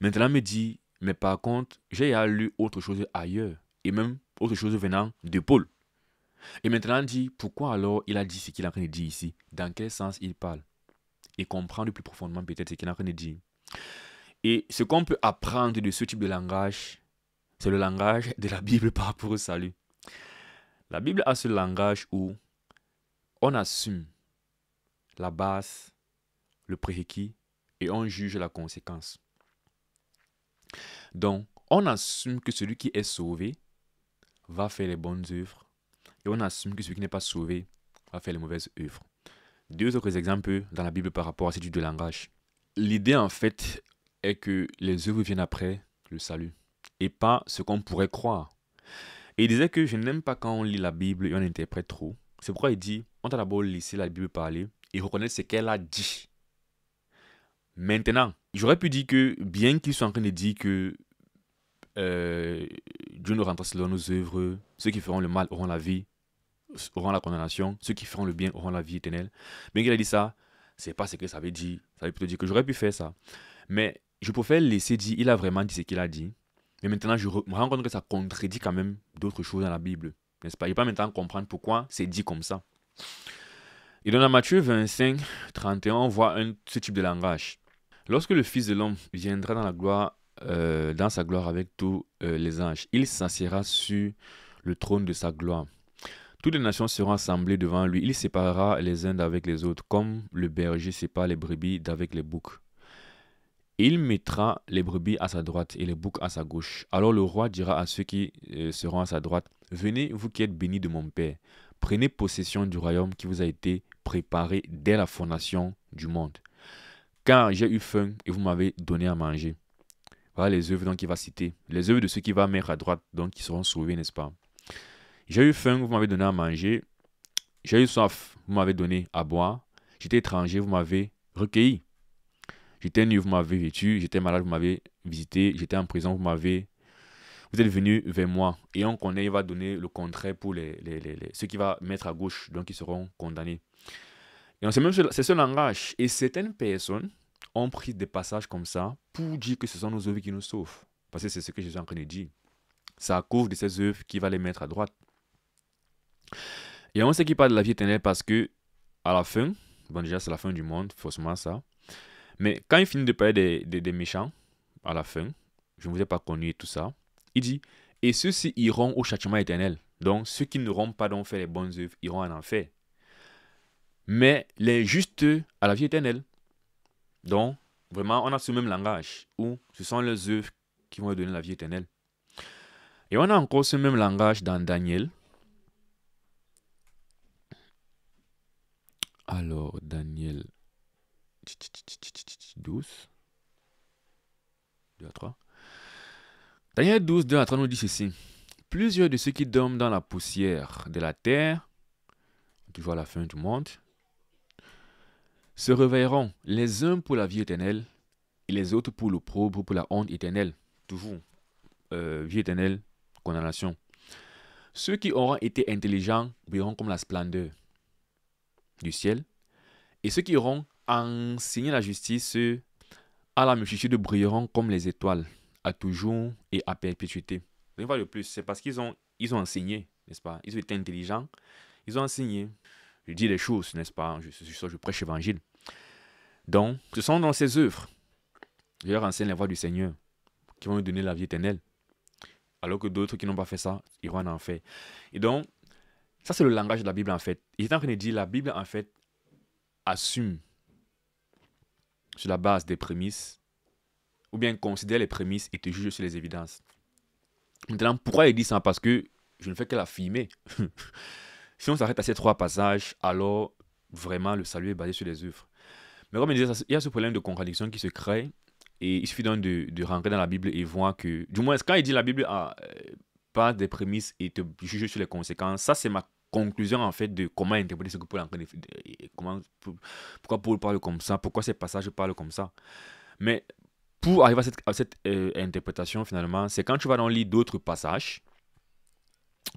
Maintenant, il me dit, mais par contre, j'ai lu autre chose ailleurs, et même autre chose venant de Paul. Et maintenant, il dit, pourquoi alors il a dit ce qu'il est en train de dire ici Dans quel sens il parle Et comprendre plus profondément peut-être ce qu'il est en train de dire. Et ce qu'on peut apprendre de ce type de langage, c'est le langage de la Bible par rapport au salut. La Bible a ce langage où on assume la base, le prérequis, et on juge la conséquence. Donc, on assume que celui qui est sauvé va faire les bonnes œuvres, et on assume que celui qui n'est pas sauvé va faire les mauvaises œuvres. Deux autres exemples dans la Bible par rapport à cette étude de langage. L'idée, en fait, est que les œuvres viennent après le salut, et pas ce qu'on pourrait croire. Et il disait que je n'aime pas quand on lit la Bible et on interprète trop. C'est pourquoi il dit on doit d'abord laisser la Bible parler et reconnaître ce qu'elle a dit. Maintenant, j'aurais pu dire que, bien qu'ils soient en train de dire que euh, Dieu nous rendra dans nos œuvres, ceux qui feront le mal auront la vie, auront la condamnation, ceux qui feront le bien auront la vie éternelle, bien qu'il a dit ça, c'est pas ce que ça veut dire. Ça veut plutôt dire que j'aurais pu faire ça. Mais je préfère laisser dire, il a vraiment dit ce qu'il a dit. Mais maintenant, je me rends compte que ça contredit quand même d'autres choses dans la Bible. N'est-ce pas pas maintenant comprendre pourquoi c'est dit comme ça. Et dans Matthieu 25, 31, on voit un, ce type de langage. Lorsque le Fils de l'homme viendra dans, la gloire, euh, dans sa gloire avec tous euh, les anges, il s'assiera sur le trône de sa gloire. Toutes les nations seront assemblées devant lui. Il séparera les uns d'avec les autres, comme le berger sépare les brebis d'avec les boucs. Il mettra les brebis à sa droite et les boucs à sa gauche. Alors le roi dira à ceux qui euh, seront à sa droite, Venez, vous qui êtes bénis de mon Père, Prenez possession du royaume qui vous a été préparé dès la fondation du monde. Car j'ai eu faim et vous m'avez donné à manger. Voilà les œuvres qu'il va citer. Les œuvres de ceux qui vont mettre à droite, donc qui seront sauvés, n'est-ce pas J'ai eu faim, vous m'avez donné à manger. J'ai eu soif, vous m'avez donné à boire. J'étais étranger, vous m'avez recueilli. J'étais nu, vous m'avez vêtu. J'étais malade, vous m'avez visité. J'étais en prison, vous m'avez vous êtes venu vers moi. Et on connaît, il va donner le contraire pour les, les, les, ceux qui va mettre à gauche, donc ils seront condamnés. Et c'est même c'est ce langage. Et certaines personnes ont pris des passages comme ça pour dire que ce sont nos œuvres qui nous sauvent. Parce que c'est ce que Jésus en train de dire. ça couvre de ces œuvres qui va les mettre à droite. Et on sait qu'il parle de la vie éternelle parce que, à la fin, bon, déjà, c'est la fin du monde, forcément ça. Mais quand il finit de parler des, des, des méchants, à la fin, je ne vous ai pas connu tout ça dit Et ceux-ci iront au châtiment éternel. Donc, ceux qui n'auront pas donc fait les bonnes œuvres iront en enfer. Mais les justes à la vie éternelle. Donc, vraiment, on a ce même langage où ce sont les œuvres qui vont donner la vie éternelle. Et on a encore ce même langage dans Daniel. Alors, Daniel 12, 2 à 3. Daniel 12, 2 à 3 nous dit ceci. Plusieurs de ceux qui dorment dans la poussière de la terre, qui à la fin du monde, se réveilleront les uns pour la vie éternelle et les autres pour l'opprobre, pour la honte éternelle. Toujours euh, vie éternelle, condamnation. Ceux qui auront été intelligents brilleront comme la splendeur du ciel, et ceux qui auront enseigné la justice à la multitude brilleront comme les étoiles à toujours et à perpétuité. Une fois de plus, c'est parce qu'ils ont, ils ont enseigné, n'est-ce pas Ils ont été intelligents, ils ont enseigné. Je dis les choses, n'est-ce pas je, je, je prêche l'évangile. Donc, ce sont dans ces œuvres. Je leur enseigne la voies du Seigneur, qui vont me donner la vie éternelle. Alors que d'autres qui n'ont pas fait ça, iront en enfer. Et donc, ça, c'est le langage de la Bible, en fait. Il est en train de dire, la Bible, en fait, assume, sur la base des prémices, ou bien considère les prémices et te juge sur les évidences. Maintenant, pourquoi il dit ça Parce que je ne fais que l'affirmer. si on s'arrête à ces trois passages, alors vraiment le salut est basé sur les œuvres. Mais comme je disais, il y a ce problème de contradiction qui se crée et il suffit donc de, rentrer dans la Bible et voir que, du moins, quand il dit la Bible a ah, euh, pas des prémices et te juge sur les conséquences, ça c'est ma conclusion en fait de comment interpréter ce que Paul est en train de Comment, pourquoi Paul parle comme ça, pourquoi ces passages parlent comme ça. Mais pour arriver à cette, euh, interprétation, finalement, c'est quand tu vas dans lire d'autres passages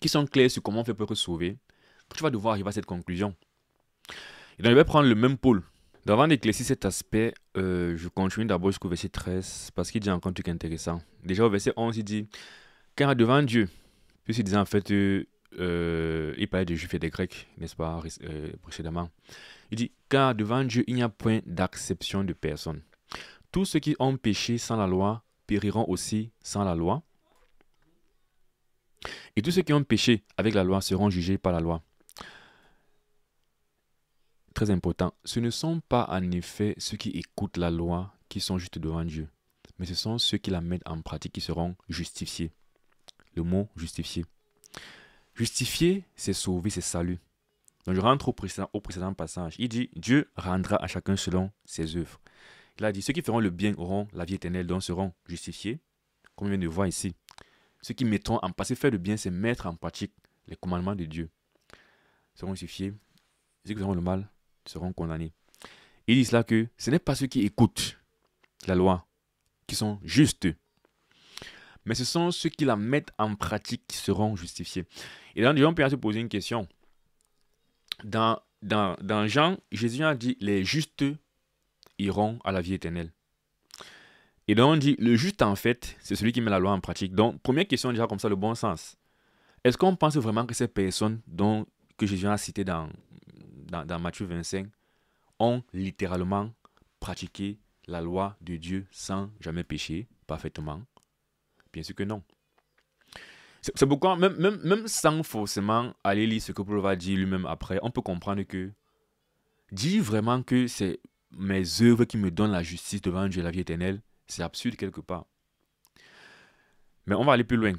qui sont clairs sur comment on fait pour te sauver, tu vas devoir arriver à cette conclusion. Et donc, je vais prendre le même pôle. avant d'éclaircir cet aspect, euh, je continue d'abord jusqu'au verset 13 parce qu'il dit encore un truc intéressant. Déjà, au verset 11, il dit Car devant Dieu, puisqu'il disait en fait, euh, il parlait des Juifs et des Grecs, n'est-ce pas, précédemment. Il dit Car devant Dieu, il n'y a point d'acception de personne. Tous ceux qui ont péché sans la loi périront aussi sans la loi. Et tous ceux qui ont péché avec la loi seront jugés par la loi. Très important, ce ne sont pas en effet ceux qui écoutent la loi qui sont juste devant Dieu, mais ce sont ceux qui la mettent en pratique qui seront justifiés. Le mot justifié. Justifié, c'est sauver, c'est salut. Donc je rentre au précédent, au précédent passage. Il dit Dieu rendra à chacun selon ses œuvres. Il a dit, ceux qui feront le bien auront la vie éternelle, donc seront justifiés, comme on vient de voir ici. Ceux qui mettront en pratique, faire le bien, c'est mettre en pratique les commandements de Dieu. Seront justifiés. Ceux qui feront le mal seront condamnés. Il dit cela que ce n'est pas ceux qui écoutent la loi qui sont justes, mais ce sont ceux qui la mettent en pratique qui seront justifiés. Et là, on peut se poser une question. dans Jean, Jésus a dit les justes iront à la vie éternelle. Et donc on dit, le juste en fait, c'est celui qui met la loi en pratique. Donc, première question déjà comme ça, le bon sens. Est-ce qu'on pense vraiment que ces personnes dont, que je viens de citer dans, dans, dans Matthieu 25 ont littéralement pratiqué la loi de Dieu sans jamais pécher parfaitement Bien sûr que non. C'est pourquoi, même, même, même, sans forcément aller lire ce que Paul va dire lui-même après, on peut comprendre que dit vraiment que c'est mes œuvres qui me donnent la justice devant Dieu et la vie éternelle, c'est absurde quelque part. Mais on va aller plus loin.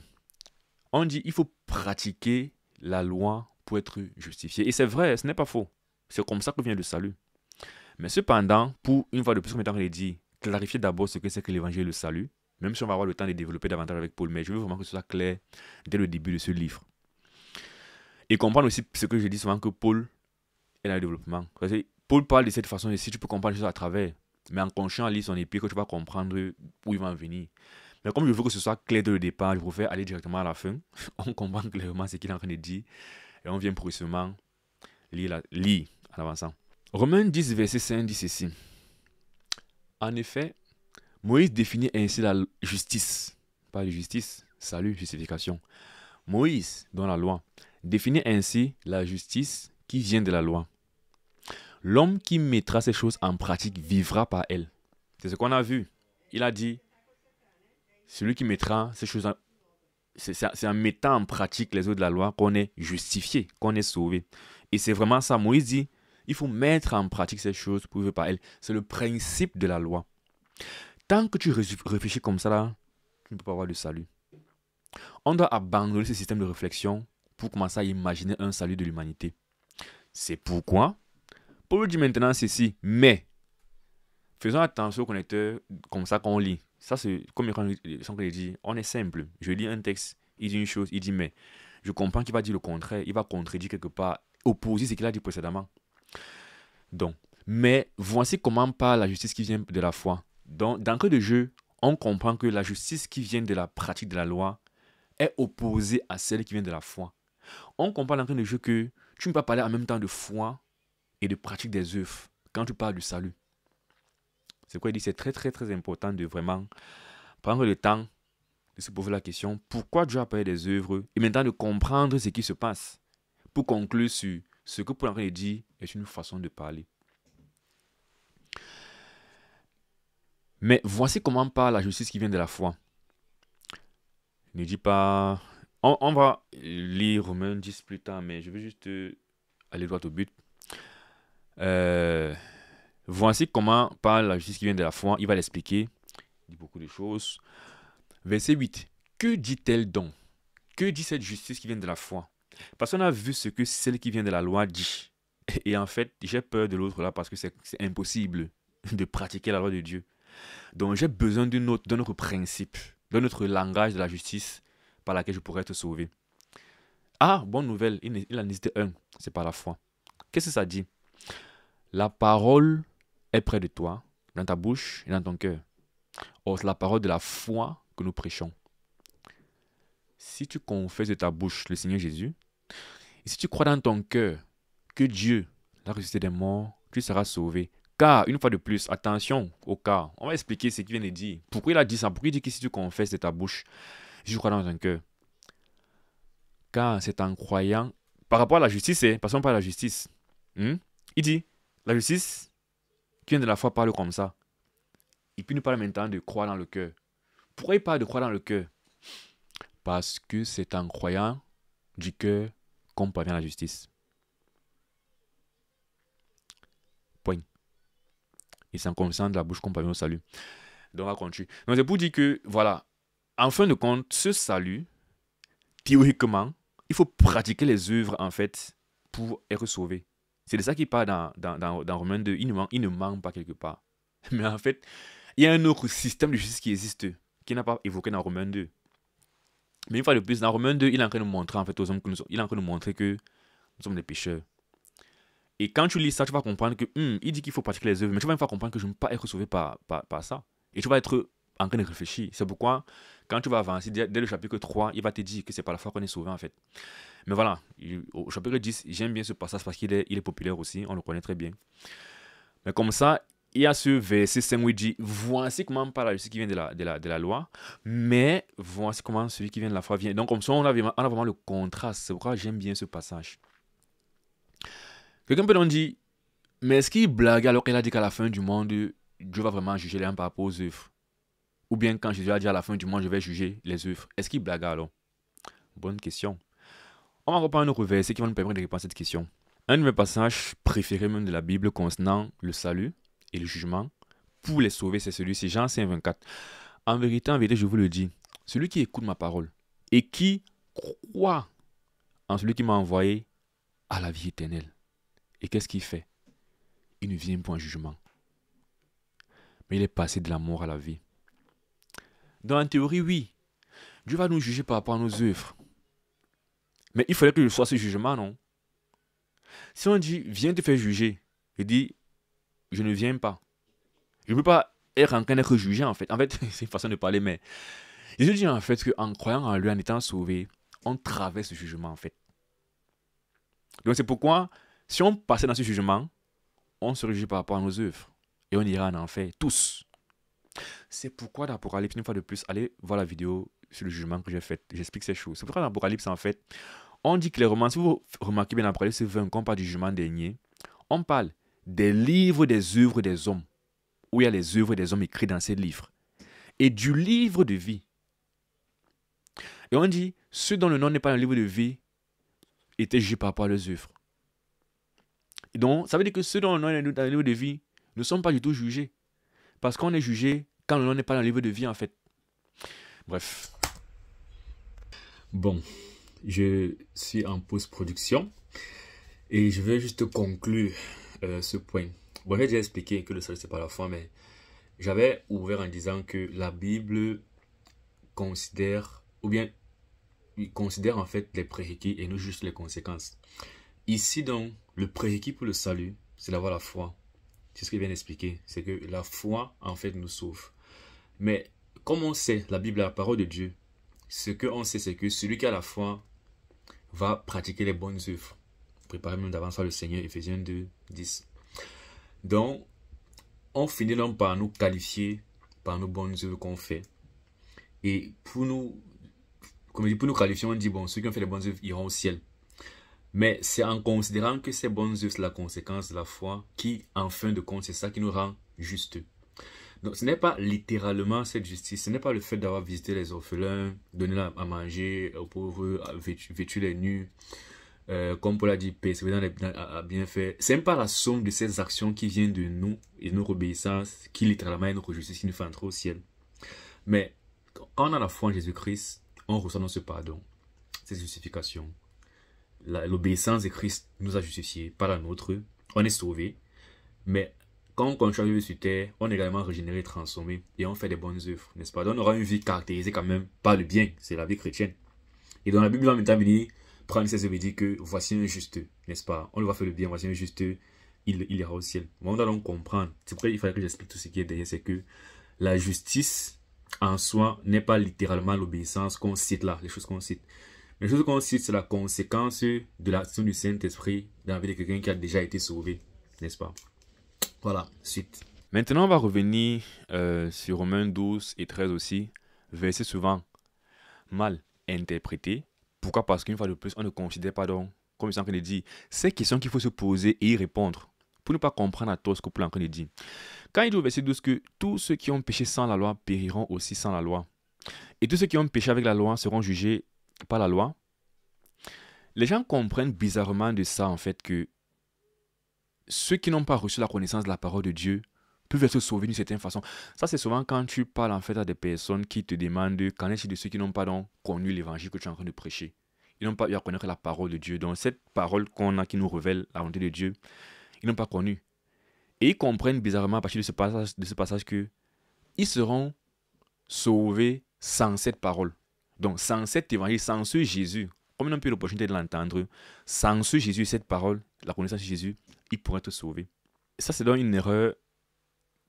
On dit il faut pratiquer la loi pour être justifié. Et c'est vrai, ce n'est pas faux. C'est comme ça que vient le salut. Mais cependant, pour une fois de plus, on est dit clarifier d'abord ce que c'est que l'évangile et le salut, même si on va avoir le temps de développer davantage avec Paul, mais je veux vraiment que ce soit clair dès le début de ce livre. Et comprendre aussi ce que je dis souvent que Paul est dans le développement. Paul parle de cette façon ici, tu peux comprendre les choses à travers, mais en conscient, lis son épée que tu vas comprendre où il va en venir. Mais comme je veux que ce soit clair dès le départ, je préfère aller directement à la fin. on comprend clairement ce qu'il est en train de dire et on vient progressivement lire, lire en avançant. Romains 10, verset 5 dit ceci. En effet, Moïse définit ainsi la justice, pas la justice, salut, justification. Moïse, dans la loi, définit ainsi la justice qui vient de la loi. L'homme qui mettra ces choses en pratique vivra par elles. C'est ce qu'on a vu. Il a dit, celui qui mettra ces choses en... C'est en mettant en pratique les œuvres de la loi qu'on est justifié, qu'on est sauvé. Et c'est vraiment ça. Moïse dit, il faut mettre en pratique ces choses pour vivre par elles. C'est le principe de la loi. Tant que tu réfléchis comme ça, tu ne peux pas avoir de salut. On doit abandonner ce système de réflexion pour commencer à imaginer un salut de l'humanité. C'est pourquoi Paul dit maintenant ceci, mais faisons attention au connecteur comme ça qu'on lit. Ça, c'est comme il dit, on est simple. Je lis un texte, il dit une chose, il dit mais. Je comprends qu'il va dire le contraire, il va contredire quelque part, opposer ce qu'il a dit précédemment. Donc, mais voici comment parle la justice qui vient de la foi. donc dans le jeu, on comprend que la justice qui vient de la pratique de la loi est opposée à celle qui vient de la foi. On comprend dans le de jeu que tu ne peux pas parler en même temps de foi et de pratique des œuvres. Quand tu parles du salut, c'est quoi il dit C'est très, très, très important de vraiment prendre le temps de se poser la question pourquoi Dieu a parlé des œuvres et maintenant de comprendre ce qui se passe pour conclure sur ce que Paul en dit est une façon de parler. Mais voici comment parle la justice qui vient de la foi. Ne dis pas. On, va lire Romains 10 plus tard, mais je veux juste euh, aller droit au but. Euh, voici comment parle la justice qui vient de la foi. Il va l'expliquer. Il dit beaucoup de choses. Verset 8. Que dit-elle donc Que dit cette justice qui vient de la foi Parce qu'on a vu ce que celle qui vient de la loi dit. Et en fait, j'ai peur de l'autre là parce que c'est impossible de pratiquer la loi de Dieu. Donc j'ai besoin d'un autre, principe, d'un autre langage de la justice par laquelle je pourrais être sauvé. Ah, bonne nouvelle, il en existe un, c'est par la foi. Qu'est-ce que ça dit la parole est près de toi, dans ta bouche et dans ton cœur. Or, c'est la parole de la foi que nous prêchons. Si tu confesses de ta bouche le Seigneur Jésus, et si tu crois dans ton cœur que Dieu l'a ressuscité des morts, tu seras sauvé. Car, une fois de plus, attention au cas. On va expliquer ce qu'il vient de dire. Pourquoi il a dit ça Pourquoi il dit que si tu confesses de ta bouche, je crois dans ton cœur Car c'est en croyant. Par rapport à la justice, c'est. Hein, passons par la justice. Hmm? Il dit la justice qui vient de la foi parle comme ça. Et puis nous parle maintenant de croire dans le cœur. Pourquoi il parle de croire dans le cœur Parce que c'est en croyant du cœur qu'on parvient à la justice. Point. Et c'est en de la bouche qu'on parvient au salut. Donc, on tu Donc, c'est pour dire que, voilà, en fin de compte, ce salut, théoriquement, il faut pratiquer les œuvres, en fait, pour être sauvé. C'est de ça qu'il parle dans, dans, dans, 2. Il ne, manque, pas quelque part. Mais en fait, il y a un autre système de justice qui existe, qui n'a pas évoqué dans Romain 2. Mais une fois de plus, dans Romain 2, il est en train de nous montrer en fait aux hommes que nous sommes, il est nous montrer que nous sommes des pécheurs. Et quand tu lis ça, tu vas comprendre que hmm, il dit qu'il faut pratiquer les œuvres, mais tu vas une fois comprendre que je ne peux pas être sauvé par, par, par ça. Et tu vas être en train de réfléchir. C'est pourquoi, quand tu vas avancer, dès, le chapitre 3, il va te dire que c'est par la foi qu'on est sauvé, en fait. Mais voilà, au chapitre 10, j'aime bien ce passage parce qu'il est, populaire aussi, on le connaît très bien. Mais comme ça, il y a ce verset 5 où il dit Voici comment parle la qui vient de la, de la, loi, mais voici comment celui qui vient de la foi vient. Donc, comme ça, on a vraiment, le contraste. C'est pourquoi j'aime bien ce passage. Quelqu'un peut donc dire Mais est-ce qu'il blague alors qu'il a dit qu'à la fin du monde, Dieu va vraiment juger les uns par rapport aux œuvres ou bien quand Jésus a dit à la fin du mois, je vais juger les œuvres, est-ce qu'il blague alors Bonne question. On va reprendre un autre verset qui va nous permettre de répondre à cette question. Un de mes passages préférés même de la Bible concernant le salut et le jugement pour les sauver, c'est celui-ci, Jean 5, 24. En vérité, en vérité, je vous le dis, celui qui écoute ma parole et qui croit en celui qui m'a envoyé à la vie éternelle. Et qu'est-ce qu'il fait Il ne vient point en jugement. Mais il est passé de la mort à la vie. Dans la théorie, oui. Dieu va nous juger par rapport à nos œuvres. Mais il fallait que je sois ce jugement, non Si on dit, viens te faire juger, il dit, je ne viens pas. Je ne peux pas être en train d'être jugé, en fait. En fait, c'est une façon de parler, mais Jésus dit en fait qu'en croyant en lui, en étant sauvé, on traverse ce jugement, en fait. Donc c'est pourquoi, si on passait dans ce jugement, on se réjouit par rapport à nos œuvres. Et on ira en enfer, tous. C'est pourquoi dans Apocalypse, une fois de plus, allez voir la vidéo sur le jugement que j'ai faite. J'explique ces choses. C'est pourquoi dans en fait, on dit clairement, si vous remarquez bien dans Apocalypse 20, quand on parle du jugement dernier, on parle des livres des œuvres des hommes, où il y a les œuvres des hommes écrites dans ces livres, et du livre de vie. Et on dit, ceux dont le nom n'est pas dans le livre de vie étaient jugés par rapport à leurs œuvres. donc, ça veut dire que ceux dont le nom n'est pas dans le livre de vie ne sont pas du tout jugés. Parce qu'on est jugé quand on n'est pas dans le niveau de vie, en fait. Bref. Bon, je suis en post-production et je vais juste conclure euh, ce point. Bon, j'ai déjà expliqué que le salut, c'est pas la foi, mais j'avais ouvert en disant que la Bible considère, ou bien il considère en fait les prérequis et non juste les conséquences. Ici donc, le prérequis pour le salut, c'est d'avoir la foi. C'est ce qu'il vient d'expliquer. C'est que la foi, en fait, nous sauve. Mais comme on sait, la Bible, la parole de Dieu, ce qu'on sait, c'est que celui qui a la foi va pratiquer les bonnes œuvres. Préparez nous d'avance le Seigneur, Ephésiens 2, 10. Donc, on finit donc par nous qualifier par nos bonnes œuvres qu'on fait. Et pour nous, comme pour nous qualifier, on dit, bon, ceux qui ont fait les bonnes œuvres iront au ciel. Mais c'est en considérant que ces bonnes œuvres, sont la conséquence de la foi, qui, en fin de compte, c'est ça qui nous rend justes. Donc, ce n'est pas littéralement cette justice, ce n'est pas le fait d'avoir visité les orphelins, donné à manger aux pauvres, vêtu, les nus, euh, comme Paul a dit, cest à bien faire. Ce n'est pas la somme de ces actions qui viennent de nous et de notre obéissance, qui littéralement est notre justice qui nous fait entrer au ciel. Mais quand on a la foi en Jésus-Christ, on reçoit dans ce pardon, cette justification l'obéissance de Christ nous a justifiés, par la nôtre. On est sauvés. Mais quand on continue sur terre, on est également régénéré, transformé et on fait des bonnes œuvres, n'est-ce pas? Donc, on aura une vie caractérisée quand même par le bien. C'est la vie chrétienne. Et dans la Bible, en même temps, venir prendre ses œuvres et que voici un juste, n'est-ce pas? On lui va faire le bien, voici un juste, il, ira au ciel. on doit donc comprendre. C'est pourquoi il fallait que j'explique tout ce qui est derrière. C'est que la justice en soi n'est pas littéralement l'obéissance qu'on cite là, les choses qu'on cite. Les qu'on cite, c'est la conséquence de l'action du Saint-Esprit dans la vie de quelqu'un qui a déjà été sauvé, n'est-ce pas Voilà, suite. Maintenant, on va revenir euh, sur Romains 12 et 13 aussi, verset souvent mal interprété. Pourquoi Parce qu'une fois de plus, on ne considère pas donc, comme il s'en dit, dit ces questions qu'il faut se poser et y répondre pour ne pas comprendre à tort ce que Paul est en train Quand il dit au verset 12 que tous ceux qui ont péché sans la loi périront aussi sans la loi. Et tous ceux qui ont péché avec la loi seront jugés par la loi, les gens comprennent bizarrement de ça, en fait, que ceux qui n'ont pas reçu la connaissance de la parole de Dieu peuvent être sauvés d'une certaine façon. Ça, c'est souvent quand tu parles, en fait, à des personnes qui te demandent qu'en est-il de ceux qui n'ont pas donc connu l'évangile que tu es en train de prêcher. Ils n'ont pas eu à connaître la parole de Dieu. Donc, cette parole qu'on a qui nous révèle la volonté de Dieu, ils n'ont pas connu. Et ils comprennent bizarrement à partir de ce passage, de ce passage que ils seront sauvés sans cette parole. Donc, sans cet évangile, sans ce Jésus, comme ils n'ont plus l'opportunité de l'entendre, sans ce Jésus, cette parole, la connaissance de Jésus, il pourrait être sauvés. Ça, c'est donc une erreur,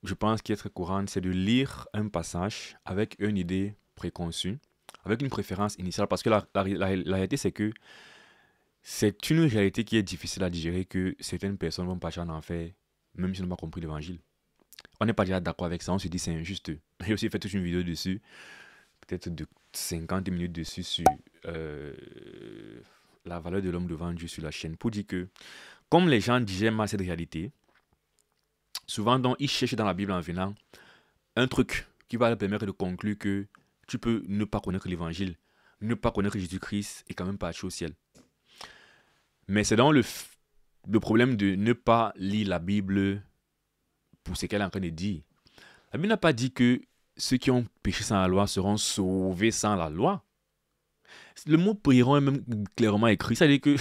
je pense, qui est très courante, c'est de lire un passage avec une idée préconçue, avec une préférence initiale, parce que la, réalité, c'est que c'est une réalité qui est difficile à digérer que certaines personnes vont partir en enfer, même si elles n'ont pas compris l'évangile. On n'est pas déjà d'accord avec ça, on se dit c'est injuste. J'ai aussi fait toute une vidéo dessus, peut-être de 50 minutes dessus sur euh, la valeur de l'homme devant Dieu sur la chaîne pour dire que, comme les gens disaient mal cette réalité, souvent donc, ils cherchent dans la Bible en venant un truc qui va leur permettre de conclure que tu peux ne pas connaître l'évangile, ne pas connaître Jésus-Christ et quand même pas au ciel. Mais c'est donc le, le problème de ne pas lire la Bible pour ce qu'elle est en train de dire. La Bible n'a pas dit que ceux qui ont péché sans la loi seront sauvés sans la loi. Le mot périront est même clairement écrit. Ça veut dire que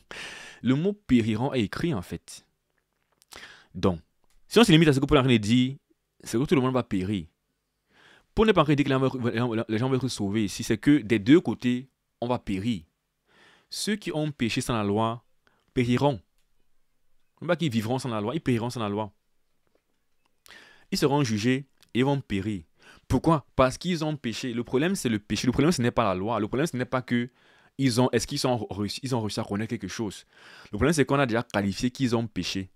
le mot périront est écrit en fait. Donc, si on se limite à ce que Paul a dit, c'est que tout le monde va périr. Pour ne pas dire que les gens vont être sauvés si c'est que des deux côtés, on va périr. Ceux qui ont péché sans la loi périront. Pas qui vivront sans la loi, ils périront sans la loi. Ils seront jugés et vont périr. Pourquoi Parce qu'ils ont péché. Le problème, c'est le péché. Le problème, ce n'est pas la loi. Le problème, ce n'est pas que ils ont, est-ce qu'ils ont réussi, ils ont réussi à connaître quelque chose. Le problème, c'est qu'on a déjà qualifié qu'ils ont péché.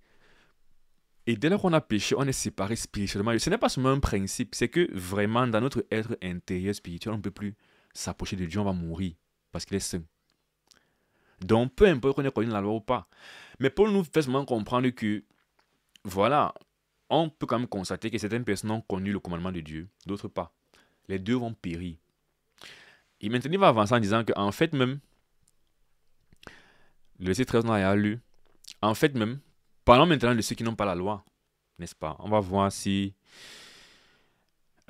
Et dès lors qu'on a péché, on est séparé spirituellement. Ce n'est pas seulement un principe, c'est que vraiment, dans notre être intérieur spirituel, on ne peut plus s'approcher de Dieu, on va mourir parce qu'il est saint. Donc, peu importe qu'on ait connu la loi ou pas. Mais Paul nous fait seulement comprendre que, voilà, on peut quand même constater que certaines personnes ont connu le commandement de Dieu, d'autres pas. Les deux vont périr. Et maintenant, il va avancer en disant qu'en en fait même, le verset 13, on a lu, en fait même, parlons maintenant de ceux qui n'ont pas la loi, n'est-ce pas On va voir si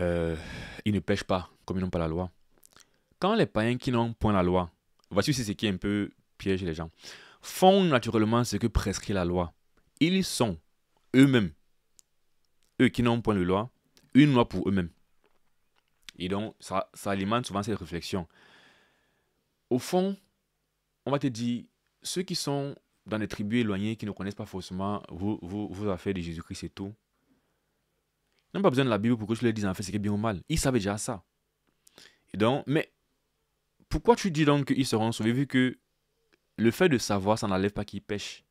euh, ils ne pêchent pas comme ils n'ont pas la loi. Quand les païens qui n'ont point la loi, voici ce qui est un peu piège les gens, font naturellement ce que prescrit la loi. Ils sont eux-mêmes qui n'ont point de loi, une loi pour eux-mêmes. Et donc, ça, ça alimente souvent cette réflexion. Au fond, on va te dire, ceux qui sont dans des tribus éloignées, qui ne connaissent pas forcément vos, affaires de Jésus-Christ et tout, n'ont pas besoin de la Bible pour que je leur dise en fait ce qui est bien ou mal. Ils savaient déjà ça. Et donc, mais pourquoi tu dis donc qu'ils seront sauvés vu que le fait de savoir, ça n'enlève pas qu'ils pêchent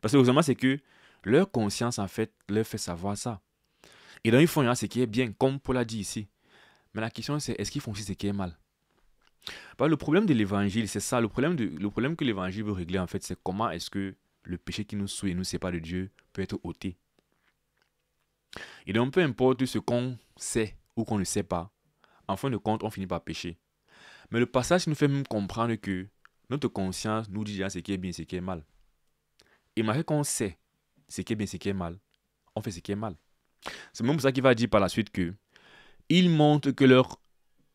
Parce que, c'est que leur conscience, en fait, leur fait savoir ça. Et donc, ils font ce qui est bien, comme Paul a dit ici. Mais la question, c'est est-ce qu'ils font aussi ce qui est mal Le problème de l'évangile, c'est ça. Le problème, que l'évangile veut régler, en fait, c'est comment est-ce que le péché qui nous suit et nous sépare de Dieu peut être ôté. Et donc, peu importe ce qu'on sait ou qu'on ne sait pas, en fin de compte, on finit par pécher. Mais le passage nous fait même comprendre que notre conscience nous dit déjà ce qui est bien ce qui est mal. Et malgré qu'on sait ce qui est bien ce qui est mal, on fait ce qui est mal. C'est même ça qu'il va dire par la suite que il montre que leur,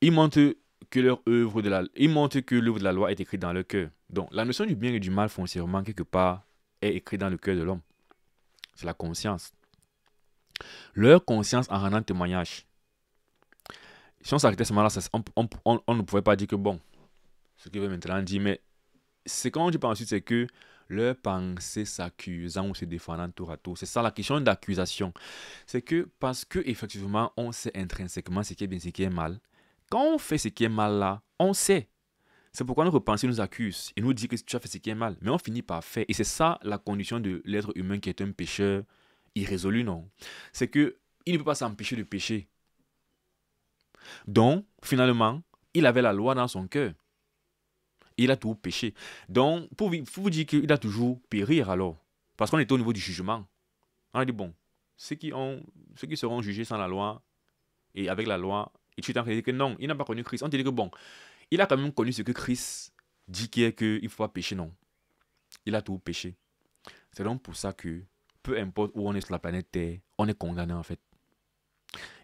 il que leur œuvre de la, il que l'œuvre de la loi est écrite dans le cœur. Donc, la notion du bien et du mal foncièrement quelque part est écrite dans le cœur de l'homme. C'est la conscience. Leur conscience en rendant témoignage. Si on s'arrêtait à ce on, on, on, ne pouvait pas dire que bon, ce qu'il veut maintenant dire, mais ce qu'on dit par ensuite, c'est que leur pensée s'accusant ou se défendant tour à tour. C'est ça la question d'accusation. C'est que parce que effectivement on sait intrinsèquement ce qui est bien, ce qui est mal, quand on fait ce qui est mal là, on sait. C'est pourquoi notre pensée nous accuse et nous dit que tu as fait ce qui est mal. Mais on finit par faire. Et c'est ça la condition de l'être humain qui est un pécheur irrésolu, non C'est que il ne peut pas s'empêcher de pécher. Donc, finalement, il avait la loi dans son cœur il a tout péché. Donc, pour vous dire qu'il a toujours périr alors. Parce qu'on est au niveau du jugement. On a dit, bon, ceux qui, ont, ceux qui seront jugés sans la loi et avec la loi, et tu dit que non, il n'a pas connu Christ. On dit que bon, il a quand même connu ce que Christ dit qu'il faut pas pécher, non. Il a tout péché. C'est donc pour ça que, peu importe où on est sur la planète Terre, on est condamné en fait.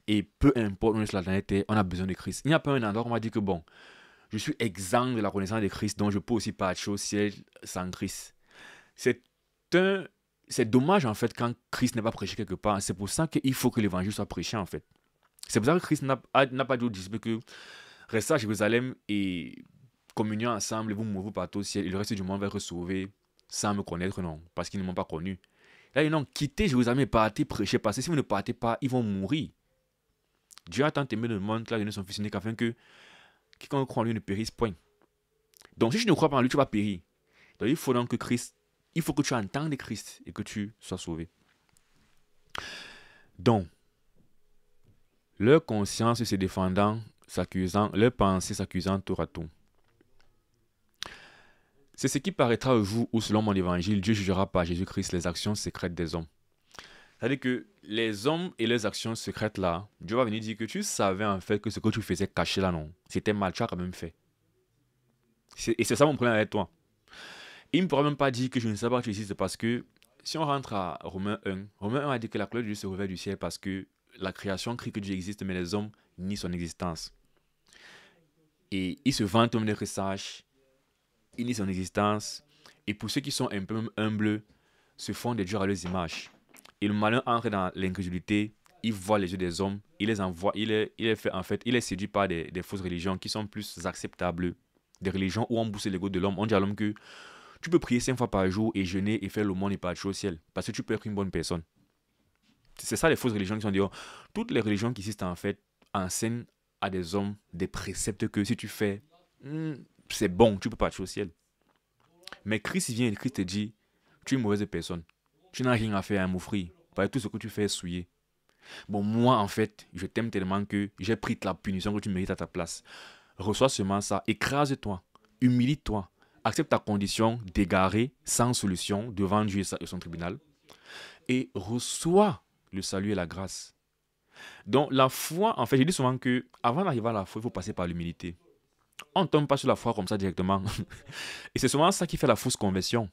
Et peu importe où on est sur la planète Terre, on a besoin de Christ. Il n'y a pas un endroit où on va dire que bon, je suis exempt de la connaissance de Christ, donc je peux aussi pas au ciel sans Christ. C'est c'est dommage en fait quand Christ n'est pas prêché quelque part. C'est pour ça qu'il faut que l'évangile soit prêché en fait. C'est pour ça que Christ n'a pas dit disciple que restez à Jérusalem et communions ensemble, vous mourrez partout au ciel et le reste du monde va être sauvé sans me connaître, non, parce qu'ils ne m'ont pas connu. Là, ils ont quitté Jérusalem et partez prêcher parce que si vous ne partez pas, ils vont mourir. Dieu a tant aimé le monde là a ne son fils unique afin que quiconque croit en lui ne périsse point. Donc si tu ne crois pas en lui, tu vas périr. Donc il faut donc que Christ, il faut que tu entendes Christ et que tu sois sauvé. Donc, leur conscience se défendant, s'accusant, leur pensée s'accusant tour à tour. C'est ce qui paraîtra au jour où, selon mon évangile, Dieu jugera par Jésus-Christ les actions secrètes des hommes. C'est-à-dire que les hommes et leurs actions secrètes là, Dieu va venir dire que tu savais en fait que ce que tu faisais caché là, non. C'était mal, tu as quand même fait. Et c'est ça mon problème avec toi. Il ne pourra même pas dire que je ne sais pas que tu existes parce que si on rentre à Romain 1, Romain 1 a dit que la gloire de Dieu se revêt du ciel parce que la création crie que Dieu existe, mais les hommes nient son existence. Et ils se vantent comme des sages, ils nient son existence. Et pour ceux qui sont un peu humbles, se font des dieux à leurs images. Et le malin entre dans l'incrédulité, il voit les yeux des hommes, il les envoie, il est, il est fait, en fait, il est séduit par des, des, fausses religions qui sont plus acceptables, des religions où on les l'ego de l'homme. On dit à l'homme que tu peux prier cinq fois par jour et jeûner et faire le monde et partir au ciel, parce que tu peux être une bonne personne. C'est ça les fausses religions qui sont dit, toutes les religions qui existent en fait enseignent à des hommes des préceptes que si tu fais, hmm, c'est bon, tu peux partir au ciel. Mais Christ vient et Christ te dit, tu es une mauvaise personne. Tu n'as rien à faire à hein, m'offrir. tout ce que tu fais est souillé. Bon, moi, en fait, je t'aime tellement que j'ai pris la punition que tu mérites à ta place. Reçois seulement ça. Écrase-toi. Humilie-toi. Accepte ta condition dégarée, sans solution, devant Dieu et son tribunal. Et reçois le salut et la grâce. Donc, la foi, en fait, je dis souvent que avant d'arriver à la foi, il faut passer par l'humilité. On ne tombe pas sur la foi comme ça directement. et c'est souvent ça qui fait la fausse conversion.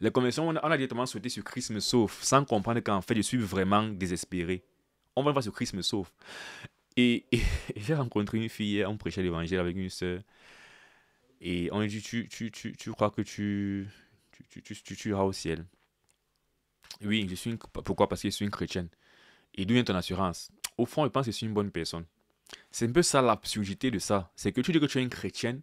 Les conversion, on a, directement sauté sur Christ me sauve, sans comprendre qu'en fait, je suis vraiment désespéré. On va voir sur Christ me sauve. Et, j'ai rencontré une fille on prêchait l'évangile avec une soeur. Et on lui dit tu, tu, tu, tu crois que tu, tu, tu, tu, iras au ciel Oui, je suis pourquoi Parce que je suis une chrétienne. Et d'où vient ton assurance Au fond, je pense que je suis une bonne personne. C'est un peu ça l'absurdité de ça. C'est que tu dis que tu es une chrétienne,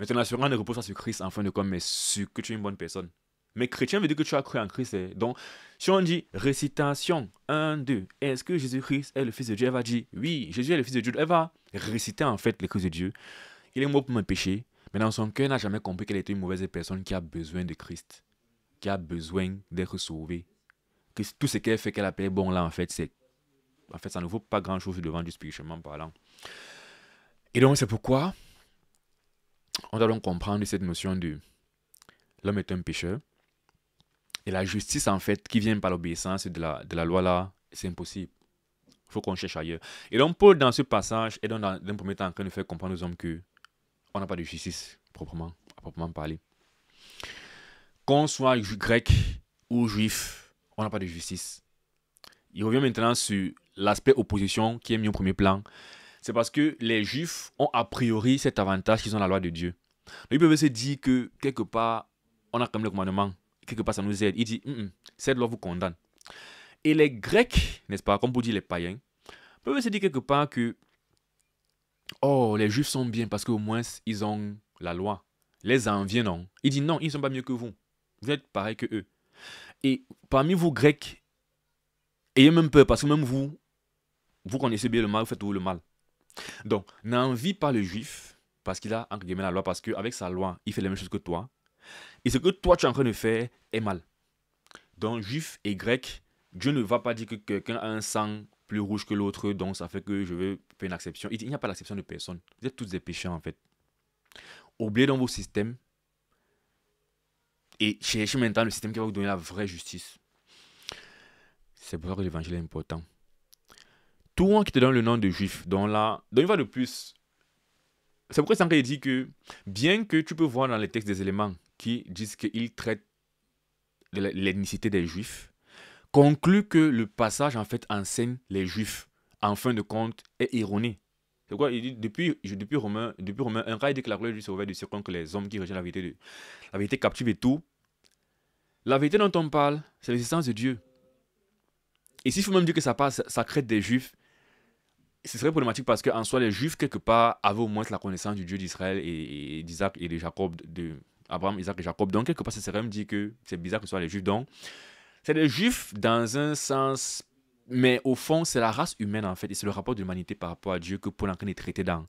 mais ton assurance ne repose pas sur Christ en fin de compte, mais sur que tu es une bonne personne. Mais chrétien veut dire que tu as cru en Christ. Eh. donc, si on dit récitation 1, 2, est-ce que Jésus-Christ est le Fils de Dieu Elle va dire oui, Jésus est le Fils de Dieu. Elle va réciter en fait les Christ de Dieu. Il est mort pour mes péché mais dans son cœur, n'a jamais compris qu'elle était une mauvaise personne qui a besoin de Christ, qui a besoin d'être sauvée. tout ce qu'elle fait, qu'elle appelle bon là, en fait, c'est. En fait, ça ne vaut pas grand-chose devant du spirituellement parlant. Et donc, c'est pourquoi on doit donc comprendre cette notion de l'homme est un pécheur et la justice, en fait, qui vient par l'obéissance de la, de la loi-là, c'est impossible. Il faut qu'on cherche ailleurs. Et donc, Paul, dans ce passage, est dans, un premier temps en train de faire comprendre aux hommes que on n'a pas de justice, proprement, à proprement parler. Qu'on soit grec ou juif, on n'a pas de justice. Il revient maintenant sur l'aspect opposition qui est mis au premier plan. C'est parce que les juifs ont a priori cet avantage qu'ils ont la loi de Dieu. Donc, ils peuvent se dire que quelque part, on a quand même le commandement quelque part, ça nous aide. Il dit, cette loi vous condamne. Et les Grecs, n'est-ce pas, comme vous dites les païens, peuvent se dire quelque part que, oh, les Juifs sont bien parce qu'au moins, ils ont la loi. Les vient non. Il dit, non, ils ne sont pas mieux que vous. Vous êtes pareil que eux. Et parmi vous, Grecs, ayez même peur parce que même vous, vous connaissez bien le mal, vous faites tout le mal. Donc, n'envie pas le Juif parce qu'il a, entre guillemets, la loi, parce qu'avec sa loi, il fait les mêmes choses que toi. Et ce que toi, tu es en train de faire est mal. Donc, juif et grec, Dieu ne va pas dire que quelqu'un a un sang plus rouge que l'autre, donc ça fait que je veux faire une exception. Il n'y a pas l'exception de personne. Vous êtes tous des pécheurs, en fait. Oubliez dans vos systèmes et cherchez maintenant le système qui va vous donner la vraie justice. C'est pour ça que l'évangile est important. Tout un qui te donne le nom de juif, dont là donc il va de plus. C'est pourquoi Sanka dit que, bien que tu peux voir dans les textes des éléments qui disent qu'ils traite de l'ethnicité des juifs, conclut que le passage en fait enseigne les juifs, en fin de compte, est erroné. C'est quoi Il dit depuis, depuis, Romain, depuis Romain un dit que la du ouverte du circon que les hommes qui rejettent la vérité, la vérité captive et tout, la vérité dont on parle, c'est l'existence de Dieu. Et s'il faut même dire que ça passe, ça crée des juifs, ce serait problématique parce qu'en soi, les juifs, quelque part, avaient au moins la connaissance du Dieu d'Israël et, et d'Isaac et de Jacob, de, Abraham, Isaac et Jacob. Donc, quelque part, c'est quand même dit que c'est bizarre que ce soit les juifs. Donc, c'est les juifs dans un sens, mais au fond, c'est la race humaine en fait, et c'est le rapport de l'humanité par rapport à Dieu que Paul en train de dans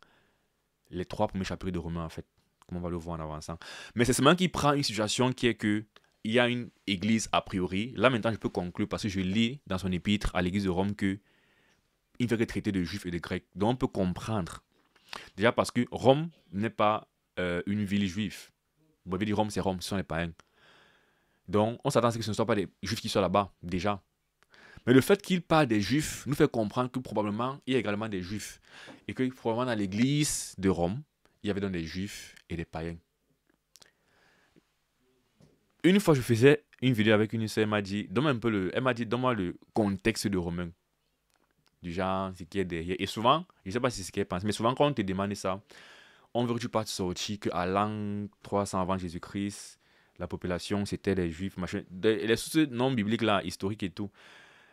les trois premiers chapitres de Romains en fait, comme on va le voir en avançant. Mais c'est seulement qu'il prend une situation qui est que il y a une église a priori. Là maintenant, je peux conclure parce que je lis dans son épître à l'église de Rome que il ne fait que traiter de juifs et de grecs. Donc on peut comprendre. Déjà parce que Rome n'est pas euh, une ville juive. Vous m'avez dit Rome, c'est Rome, ce sont les païens. Donc, on s'attend à ce que ce ne soient pas des juifs qui soient là-bas, déjà. Mais le fait qu'il parle des juifs nous fait comprendre que probablement il y a également des juifs. Et que probablement dans l'église de Rome, il y avait donc des juifs et des païens. Une fois, je faisais une vidéo avec une sœur, elle m'a dit, donne un peu le, elle m'a dit, donne-moi le contexte de Romain. Du genre, ce qui est derrière. Et souvent, je ne sais pas si c'est ce qu'elle pense, mais souvent quand on te demande ça, en vertu de partes sorti qu'à l'an 300 avant Jésus-Christ, la population, c'était des juifs, machin. Les sources non bibliques, là, historiques et tout.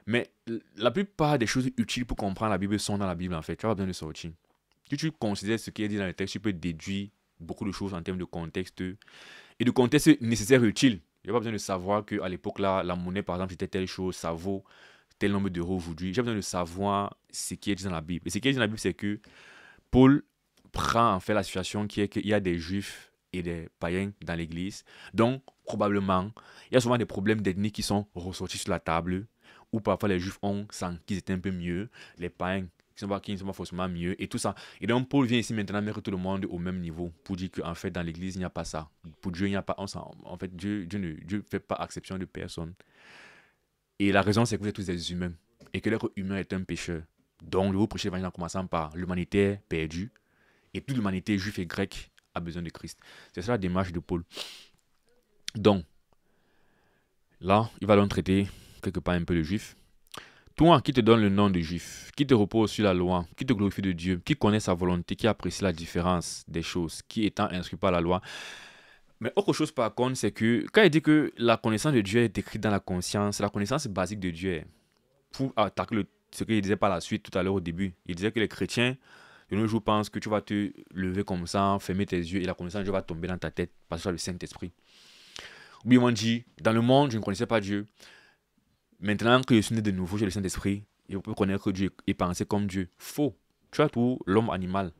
Mais la plupart des choses utiles pour comprendre la Bible sont dans la Bible, en fait. Tu pas besoin de sortir. Si tu considères ce qui est dit dans le texte, tu peux déduire beaucoup de choses en termes de contexte et de contexte nécessaire et utile. n'as pas besoin de savoir qu'à l'époque, là, la monnaie, par exemple, c'était telle chose, ça vaut tel nombre d'euros aujourd'hui. J'ai besoin de savoir ce qui est dit dans la Bible. Et ce qui est dit dans la Bible, c'est que Paul prend en fait la situation qui est qu'il y a des juifs et des païens dans l'église. Donc, probablement, il y a souvent des problèmes d'ethnie qui sont ressortis sur la table, où parfois les juifs ont senti qu'ils étaient un peu mieux, les païens qui ne sont, sont pas forcément mieux et tout ça. Et donc Paul vient ici maintenant mettre tout le monde au même niveau pour dire qu'en fait dans l'église il n'y a pas ça. Pour Dieu il n'y a pas, en fait Dieu, Dieu ne Dieu fait pas exception de personne. Et la raison c'est que vous êtes tous des humains et que l'être humain est un pécheur. Donc le vous prêchez l'évangile en commençant par l'humanité perdue, et toute l'humanité juive et grecque a besoin de Christ. C'est ça la démarche de Paul. Donc, là, il va donc traiter quelque part un peu le juif. Toi qui te donnes le nom de juif, qui te repose sur la loi, qui te glorifie de Dieu, qui connaît sa volonté, qui apprécie la différence des choses, qui étant inscrit par la loi. Mais autre chose par contre, c'est que quand il dit que la connaissance de Dieu est écrite dans la conscience, la connaissance basique de Dieu, pour attaquer ce qu'il disait par la suite tout à l'heure au début, il disait que les chrétiens de nos jours, pense que tu vas te lever comme ça, fermer tes yeux et la connaissance de Dieu va tomber dans ta tête parce que tu as le Saint-Esprit. Oui, on dit, dans le monde, je ne connaissais pas Dieu. Maintenant que je suis né de nouveau, j'ai le Saint-Esprit, Et on peut connaître Dieu et penser comme Dieu. Faux. Tu as tout l'homme animal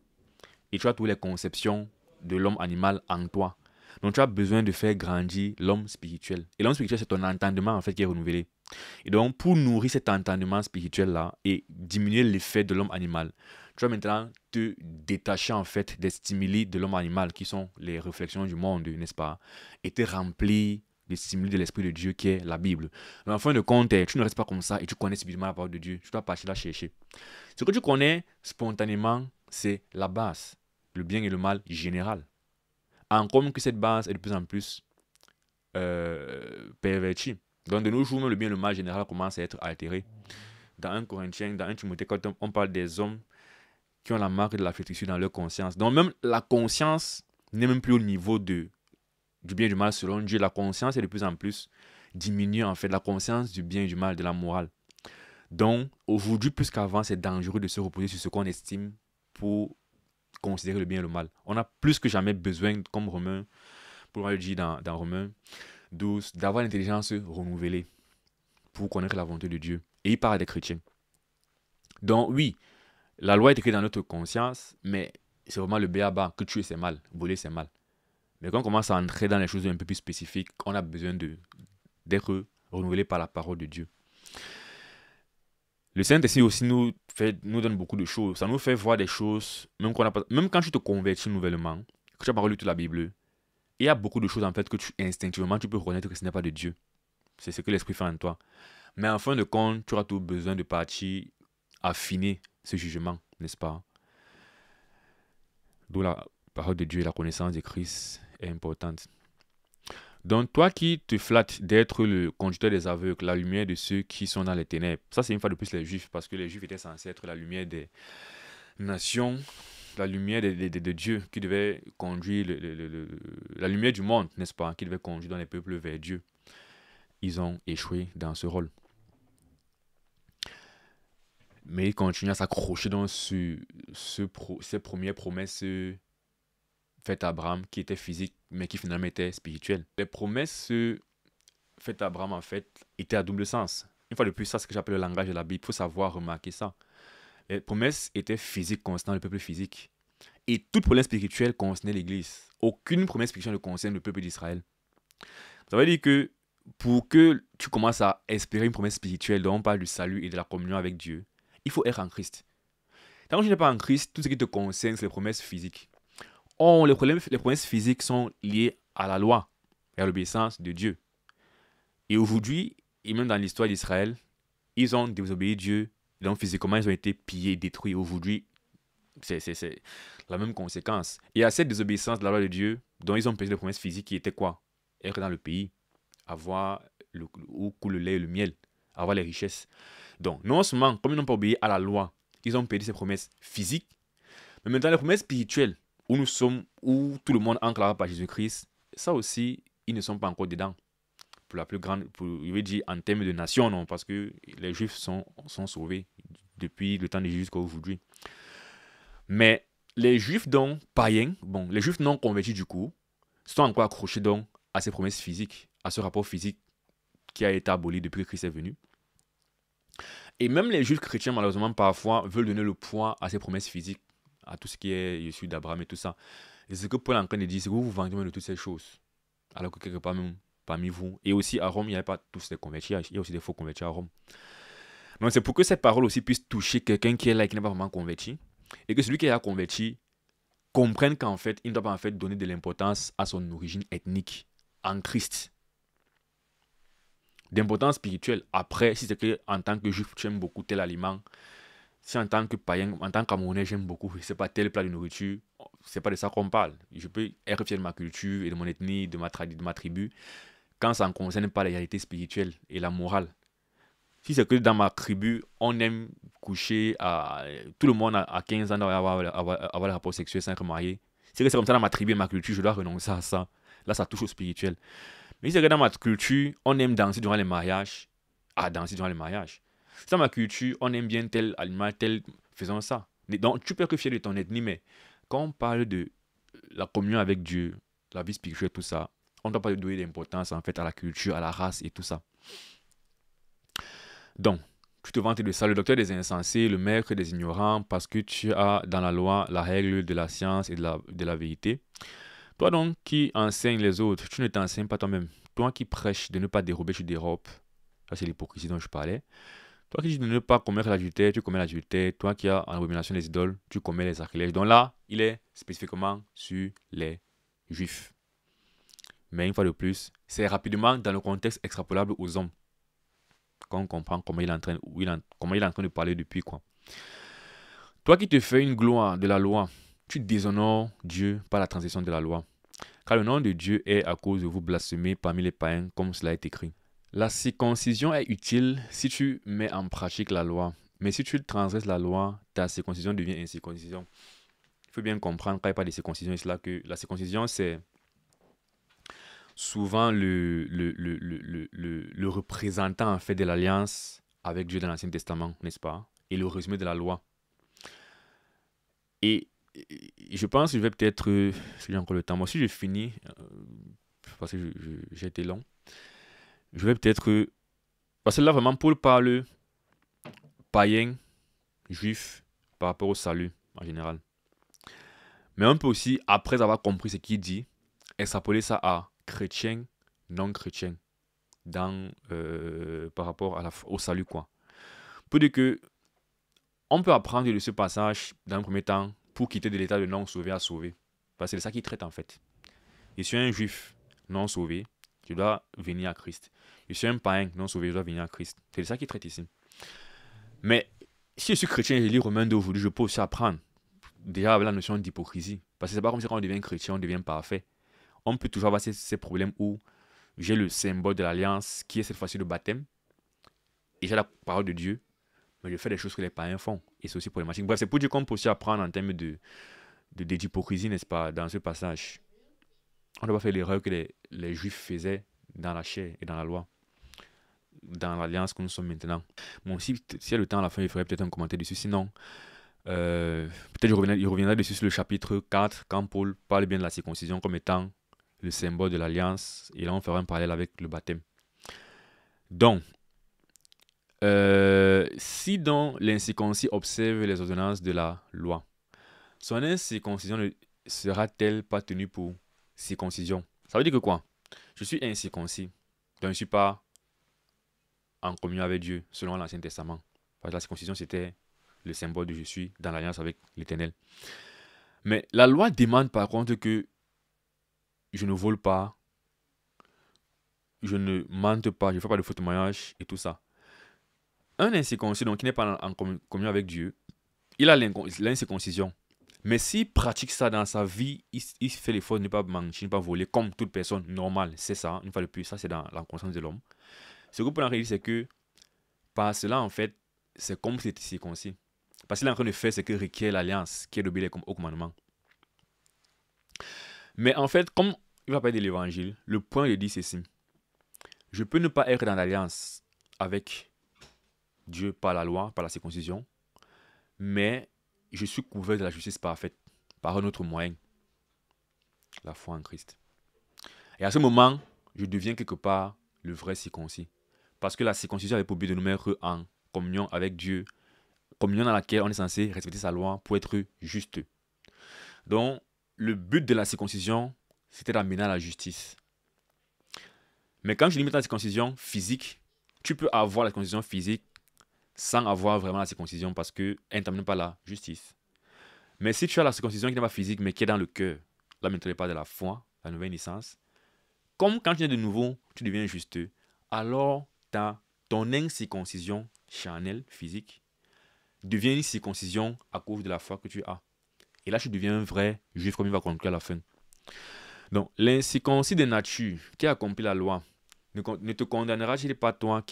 et tu as toutes les conceptions de l'homme animal en toi. Donc tu as besoin de faire grandir l'homme spirituel. Et l'homme spirituel, c'est ton entendement en fait qui est renouvelé. Et donc pour nourrir cet entendement spirituel-là et diminuer l'effet de l'homme animal, tu vas maintenant te détacher en fait des stimuli de l'homme animal qui sont les réflexions du monde, n'est-ce pas Et te remplir des stimuli de l'Esprit de Dieu qui est la Bible. Mais en fin de compte, eh, tu ne restes pas comme ça et tu connais subitement la parole de Dieu. Tu dois partir la chercher. Ce que tu connais spontanément, c'est la base, le bien et le mal général. En comme que cette base est de plus en plus euh, pervertie. Donc de nos jours, le bien et le mal général commencent à être altérés. Dans 1 Corinthiens, dans 1 Timothée, quand on parle des hommes qui ont la marque de la dans leur conscience. Donc même la conscience n'est même plus au niveau de, du bien et du mal selon Dieu. La conscience est de plus en plus diminuée. en fait la conscience du bien et du mal, de la morale. Donc, aujourd'hui, plus qu'avant, c'est dangereux de se reposer sur ce qu'on estime pour considérer le bien et le mal. On a plus que jamais besoin, comme Romain, pour le dire dans, dans Romain 12, d'avoir l'intelligence renouvelée pour connaître la volonté de Dieu. Et il parle des chrétiens. Donc, oui, la loi est écrite dans notre conscience, mais c'est vraiment le bien/bas Que tuer, c'est mal. Voler, c'est mal. Mais quand on commence à entrer dans les choses un peu plus spécifiques, on a besoin d'être renouvelé par la parole de Dieu. Le Saint-Esprit aussi nous, fait, nous donne beaucoup de choses. Ça nous fait voir des choses, même, quand, même tu te convertis nouvellement, que tu as parlé toute la Bible, il y a beaucoup de choses en fait que tu instinctivement tu peux reconnaître que ce n'est pas de Dieu. C'est ce que l'Esprit fait en toi. Mais en fin de compte, tu auras tout besoin de partir affiner ce jugement, n'est-ce pas D'où la parole de Dieu et la connaissance de Christ est importante. Donc toi qui te flattes d'être le conducteur des aveugles, la lumière de ceux qui sont dans les ténèbres. Ça c'est une fois de plus les juifs, parce que les juifs étaient censés être la lumière des nations, la lumière de, Dieu qui devait conduire, la lumière du monde, n'est-ce pas, qui devait conduire dans les peuples vers Dieu. Ils ont échoué dans ce rôle mais il continue à s'accrocher dans ce, ce ces premières promesses euh, faites à Abraham, qui étaient physiques, mais qui finalement étaient spirituelles. Les promesses euh, faites à Abraham, en fait, étaient à double sens. Une fois de plus, ça, c'est ce que j'appelle le langage de la Bible. Il faut savoir remarquer ça. Les promesses étaient physiques, concernant le peuple physique. Et toute promesses spirituelle concernait l'Église. Aucune promesse spirituelle ne concerne le peuple d'Israël. Ça veut dire que pour que tu commences à espérer une promesse spirituelle, dont on parle du salut et de la communion avec Dieu, il faut être en Christ. Tant que tu n'es pas en Christ, tout ce qui te concerne, c'est les promesses physiques. les, problèmes, les promesses physiques sont liées à la loi et à l'obéissance de Dieu. Et aujourd'hui, et même dans l'histoire d'Israël, ils ont désobéi Dieu. Donc, physiquement, ils ont été pillés, détruits. Aujourd'hui, c'est la même conséquence. Et à cette désobéissance de la loi de Dieu, dont ils ont péché les promesses physiques, qui étaient quoi Être dans le pays, avoir le, où coule le lait et le miel, avoir les richesses. Donc, non seulement, comme ils n'ont pas obéi à la loi, ils ont perdu ces promesses physiques, mais maintenant les promesses spirituelles, où nous sommes, où tout le monde enclavé par Jésus-Christ, ça aussi, ils ne sont pas encore dedans. Pour la plus grande, pour, je veux dire en termes de nation, non, parce que les Juifs sont, sont sauvés depuis le temps de Jésus jusqu'à aujourd'hui. Mais les Juifs, donc, païens, bon, les Juifs non convertis, du coup, sont encore accrochés, donc, à ces promesses physiques, à ce rapport physique qui a été aboli depuis que Christ est venu. Et même les juifs chrétiens, malheureusement, parfois veulent donner le poids à ces promesses physiques, à tout ce qui est issu d'Abraham et tout ça. Et ce que Paul en train de dire, c'est que vous vous vendez de toutes ces choses. Alors que quelque part, même parmi vous, et aussi à Rome, il n'y avait pas tous des convertis, il y a aussi des faux convertis à Rome. Donc c'est pour que cette parole aussi puisse toucher quelqu'un qui est là et qui n'est pas vraiment converti. Et que celui qui est converti comprenne qu'en fait, il ne doit pas en fait donner de l'importance à son origine ethnique en Christ d'importance spirituelle. Après, si c'est que en tant que juif, tu aimes beaucoup tel aliment, si en tant que païen, en tant Camerounais, j'aime beaucoup, c'est pas tel plat de nourriture, c'est pas de ça qu'on parle. Je peux être de ma culture et de mon ethnie, de ma, de ma tribu, quand ça ne concerne pas la réalité spirituelle et la morale. Si c'est que dans ma tribu, on aime coucher à. Tout le monde à 15 ans doit avoir, le rapport sexuel sans être marié. C'est que c'est comme ça dans ma tribu et ma culture, je dois renoncer à ça. Là, ça touche au spirituel. Il que dans ma culture, on aime danser durant les mariages. Ah, danser durant les mariages. C'est dans ma culture, on aime bien tel animal, tel. Faisons ça. Donc, tu peux que fier de ton ethnie, mais quand on parle de la communion avec Dieu, la vie spirituelle, tout ça, on ne doit pas donner d'importance en fait à la culture, à la race et tout ça. Donc, tu te vantes de ça, le docteur des insensés, le maître des ignorants, parce que tu as dans la loi la règle de la science et de la vérité. Toi donc qui enseigne les autres, tu ne t'enseignes pas toi-même. Toi qui prêches de ne pas dérober, tu dérobes. Ça, c'est l'hypocrisie dont je parlais. Toi qui dis de ne pas commettre l'adultère, tu commets l'adultère. Toi qui as en abomination les idoles, tu commets les sacrilèges. Donc là, il est spécifiquement sur les juifs. Mais une fois de plus, c'est rapidement dans le contexte extrapolable aux hommes. qu'on comprend comment il est en train, comment il est en train de parler depuis quoi. Toi qui te fais une gloire de la loi, tu déshonores Dieu par la transition de la loi. Car le nom de Dieu est à cause de vous blasphémé parmi les païens, comme cela est écrit. La circoncision est utile si tu mets en pratique la loi. Mais si tu transgresses la loi, ta circoncision devient incirconcision. Il faut bien comprendre quand il parle de circoncision, que la circoncision, c'est souvent le, le, le, le, représentant en fait de l'alliance avec Dieu dans l'Ancien Testament, n'est-ce pas Et le résumé de la loi. Et je pense que je vais peut-être, si euh, j'ai encore le temps, moi, aussi, j'ai fini. Euh, parce que j'ai été long, je vais peut-être. Euh, parce que là, vraiment, Paul parle païen, juif, par rapport au salut en général. Mais on peut aussi, après avoir compris ce qu'il dit, s'appeler ça à chrétien, non-chrétien, dans, par rapport à la, au salut. Quoi. Peut-être que on peut apprendre de ce passage, dans le premier temps, pour quitter de l'état de non sauvé à sauvé. Parce que c'est ça qu'il traite en fait. Je suis un juif non sauvé, je dois venir à Christ. Je suis un païen non sauvé, je dois venir à Christ. C'est ça qu'il traite ici. Mais si je suis chrétien, et je lis Romain 2 je peux aussi apprendre déjà la notion d'hypocrisie. Parce que c'est pas comme si quand on devient chrétien, on devient parfait. On peut toujours avoir ces, ces problèmes où j'ai le symbole de l'alliance qui est cette fois-ci le baptême et j'ai la parole de Dieu, mais je fais des choses que les païens font c'est aussi problématique. Bref, c'est pour dire qu'on peut aussi apprendre en termes de d'hypocrisie, n'est-ce pas, dans ce passage. On ne doit pas faire l'erreur que les, Juifs faisaient dans la chair et dans la loi dans l'alliance que nous sommes maintenant. Bon, si, si a le temps, à la fin, il ferait peut-être un commentaire dessus. Sinon, euh, peut-être il reviendra dessus sur le chapitre 4, quand Paul parle bien de la circoncision comme étant le symbole de l'alliance. Et là, on fera un parallèle avec le baptême. Donc, euh, si donc l'incirconcis observe les ordonnances de la loi, son incirconcision ne sera-t-elle pas tenue pour circoncision Ça veut dire que quoi Je suis incirconcis, donc je ne suis pas en communion avec Dieu, selon l'Ancien Testament. Parce que la circoncision, c'était le symbole de je suis dans l'alliance avec l'Éternel. Mais la loi demande par contre que je ne vole pas, je ne mente pas, je ne fais pas de faux témoignage et tout ça. Un incirconcis, donc, qui n'est pas en communion avec Dieu, il a l'incirconcision. Mais s'il pratique ça dans sa vie, il, il fait l'effort de ne pas manger, de ne pas voler, comme toute personne normale, c'est ça, une fois de plus, ça c'est dans la conscience de l'homme. Ce que pouvez en réaliser, c'est que par cela, en fait, c'est comme s'il était Parce qu'il est en train de faire ce que requiert l'alliance, qui est comme au commandement. Mais en fait, comme il va parler de l'évangile, le point de dit ceci. Je peux ne pas être dans l'alliance avec Dieu par la loi, par la circoncision, mais je suis couvert de la justice parfaite par un autre moyen, la foi en Christ. Et à ce moment, je deviens quelque part le vrai circoncis. Parce que la circoncision avait pour but de nous mettre en communion avec Dieu, communion dans laquelle on est censé respecter sa loi pour être juste. Donc, le but de la circoncision, c'était d'amener à la justice. Mais quand je limite la circoncision physique, tu peux avoir la circoncision physique sans avoir vraiment la circoncision parce qu'elle ne termine pas la justice. Mais si tu as la circoncision qui n'est pas physique, mais qui est dans le cœur, là, tu ne pas de la foi, la nouvelle naissance, comme quand tu es de nouveau, tu deviens juste, alors ta, ton incirconcision charnelle, physique, devient une circoncision à cause de la foi que tu as. Et là, tu deviens un vrai juif, comme il va conclure à la fin. Donc, l'incirconcision de nature qui a accompli la loi, ne te condamnera-t-il pas toi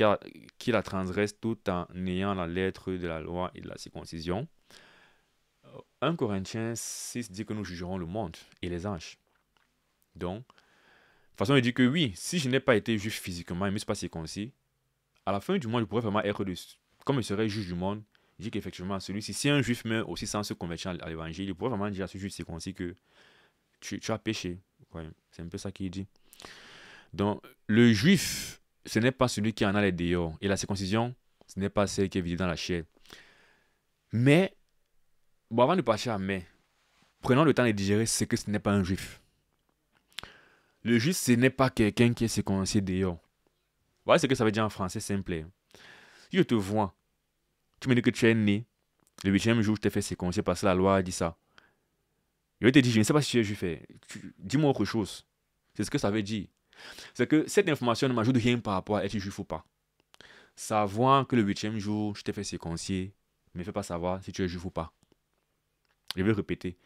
qui, la transgresse tout en ayant la lettre de la loi et de la circoncision 1 euh, Corinthiens 6 dit que nous jugerons le monde et les anges. Donc, façon il dit que oui, si je n'ai pas été juif physiquement et ne suis pas circoncis, à la fin du monde, je pourrais vraiment être, de, comme je serais juge du monde, il dit qu'effectivement, celui-ci, si un juif meurt aussi sans se convertir à l'évangile, il pourrait vraiment dire à ce juif circoncis que tu, as péché. C'est un peu ça qu'il dit. Donc, le juif, ce n'est pas celui qui en a les dehors. Et la circoncision, ce n'est pas celle qui est visible dans la chair. Mais, bon, avant de partir à mais, prenons le temps de digérer ce que ce n'est pas un juif. Le juif, ce n'est pas quelqu'un qui est circoncis dehors. Voilà ce que ça veut dire en français simple. Si je te vois, tu me dis que tu es né, le huitième jour, je t'ai fait séconcier parce que la loi dit ça. Je vais te dire, je ne sais pas si tu es juif. Dis-moi autre chose. C'est ce que ça veut dire. C'est que cette information ne m'ajoute rien par rapport à être juif ou pas. Savoir que le huitième jour, je t'ai fait séquencier ne me fait pas savoir si tu es juif ou pas. Je vais répéter.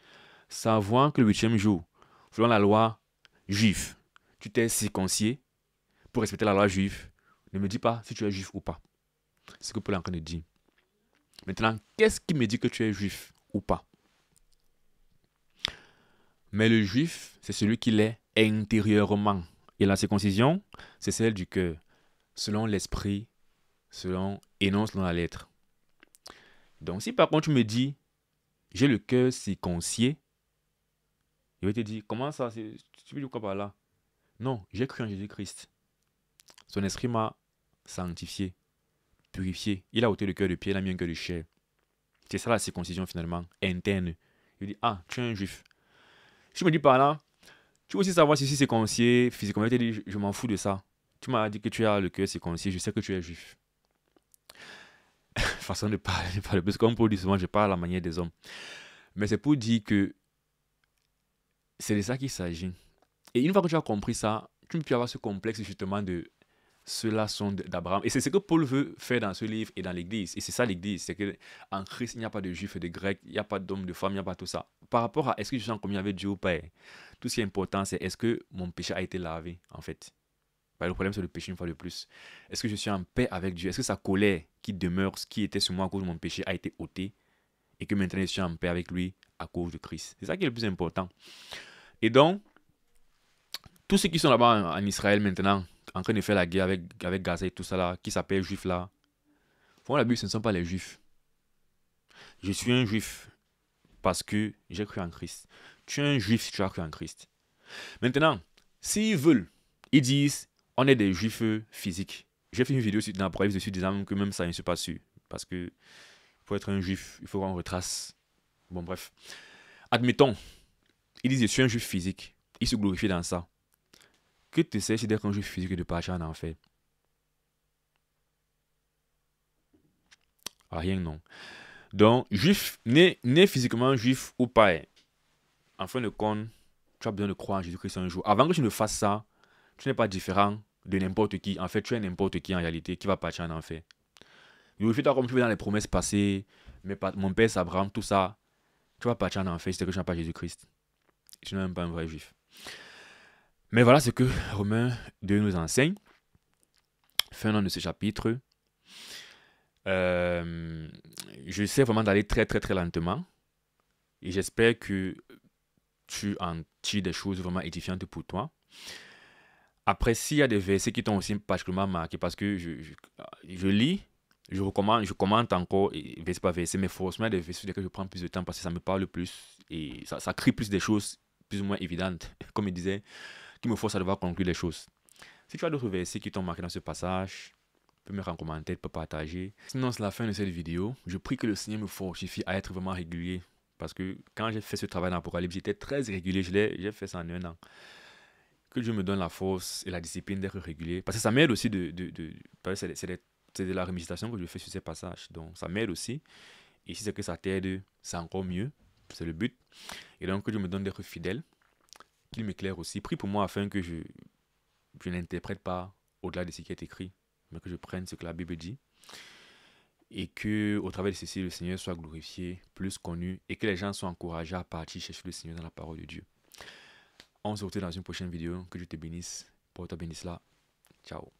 Savoir que le huitième jour, selon la loi juive, tu t'es séquencier pour respecter la loi juive, ne me dis pas si tu es juif ou pas. C'est ce que Paul est en train de dire. Maintenant, qu'est-ce qui me dit que tu es juif ou pas Mais le juif, c'est celui qui l'est intérieurement. Et la circoncision, c'est celle du cœur, selon l'esprit, selon et non selon la lettre. Donc si par contre tu me dis, j'ai le cœur circoncié, il va te dire, comment ça, tu veux dire quoi par là Non, j'ai cru en Jésus-Christ. Son esprit m'a sanctifié, purifié. Il a ôté le cœur de pied, il a mis un cœur de chair. C'est ça la circoncision finalement, interne. Il dit, ah, tu es un juif. Je me dis par là, tu veux aussi savoir si, c'est concier, physiquement. Je m'en fous de ça. Tu m'as dit que tu as le cœur concier, je sais que tu es juif. Façon de parler, de parce qu'on peut dire souvent, je parle à la manière des hommes. Mais c'est pour dire que c'est de ça qu'il s'agit. Et une fois que tu as compris ça, tu ne peux avoir ce complexe justement de cela sont d'Abraham. Et c'est ce que Paul veut faire dans ce livre et dans l'Église. Et c'est ça l'Église, c'est qu'en Christ, il n'y a pas de juifs et de grecs, il n'y a pas d'hommes, de femmes, il n'y a pas tout ça. Par rapport à est-ce que je suis en communion avec Dieu ou pas, tout ce qui est important, c'est est-ce que mon péché a été lavé, en fait. Bah, le problème, c'est le péché une fois de plus. Est-ce que je suis en paix avec Dieu Est-ce que sa colère qui demeure, ce qui était sur moi à cause de mon péché, a été ôté et que maintenant je suis en paix avec lui à cause de Christ C'est ça qui est le plus important. Et donc, tous ceux qui sont là-bas en Israël maintenant, en train de faire la guerre avec, avec Gaza et tout ça là, qui s'appelle juif là. Pour moi, la Bible, ce ne sont pas les juifs. Je suis un juif parce que j'ai cru en Christ. Tu es un juif si tu as cru en Christ. Maintenant, s'ils veulent, ils disent on est des juifs physiques. J'ai fait une vidéo sur, preuve Je suis disant que même ça, je ne suis pas sûr. Parce que pour être un juif, il faut qu'on retrace. Bon, bref. Admettons, ils disent je suis un juif physique. Ils se glorifient dans ça que tu si d'être un juif physique de partir en enfer. Ah, rien, non. Donc, juif, né, physiquement juif ou pas, en fin de compte, tu as besoin de croire en Jésus-Christ un jour. Avant que tu ne fasses ça, tu n'es pas différent de n'importe qui. En fait, tu es n'importe qui en réalité qui va partir en enfer. Glorifie-toi comme tu veux dans les promesses passées, mon père, Abraham, tout ça. Tu vas partir en enfer si tu n'as pas Jésus-Christ. Tu n'es même pas un vrai juif. Mais voilà ce que Romain 2 nous enseigne. Fin de ce chapitre. Euh, je sais vraiment d'aller très très très lentement. Et j'espère que tu en tires des choses vraiment édifiantes pour toi. Après, s'il y a des versets qui t'ont aussi particulièrement marqué, parce que je, lis, je recommande, je commente encore verset par verset, mais forcément, des versets sur lesquels je prends plus de temps parce que ça me parle plus et ça, ça crée plus des choses plus ou moins évidentes. Comme il disait, qui me force à devoir conclure les choses. Si tu as d'autres versets qui t'ont marqué dans ce passage, peux me tu peux partager. Sinon, c'est la fin de cette vidéo. Je prie que le Seigneur me fortifie à être vraiment régulier. Parce que quand j'ai fait ce travail d'Apocalypse, j'étais très régulier. J'ai fait ça en un an. Que Dieu me donne la force et la discipline d'être régulier. Parce que ça m'aide aussi de... de, de c'est de, la réméditation que je fais sur ces passages. Donc, ça m'aide aussi. Et si c'est que ça t'aide, c'est encore mieux. C'est le but. Et donc, que Dieu me donne d'être fidèle qu'il m'éclaire aussi. Prie pour moi afin que je, n'interprète pas au-delà de ce qui est écrit, mais que je prenne ce que la Bible dit. Et que, au travers de ceci, le Seigneur soit glorifié, plus connu, et que les gens soient encouragés à partir chercher le Seigneur dans la parole de Dieu. On se retrouve dans une prochaine vidéo. Que Dieu te bénisse. Pour toi, bénisse là. Ciao.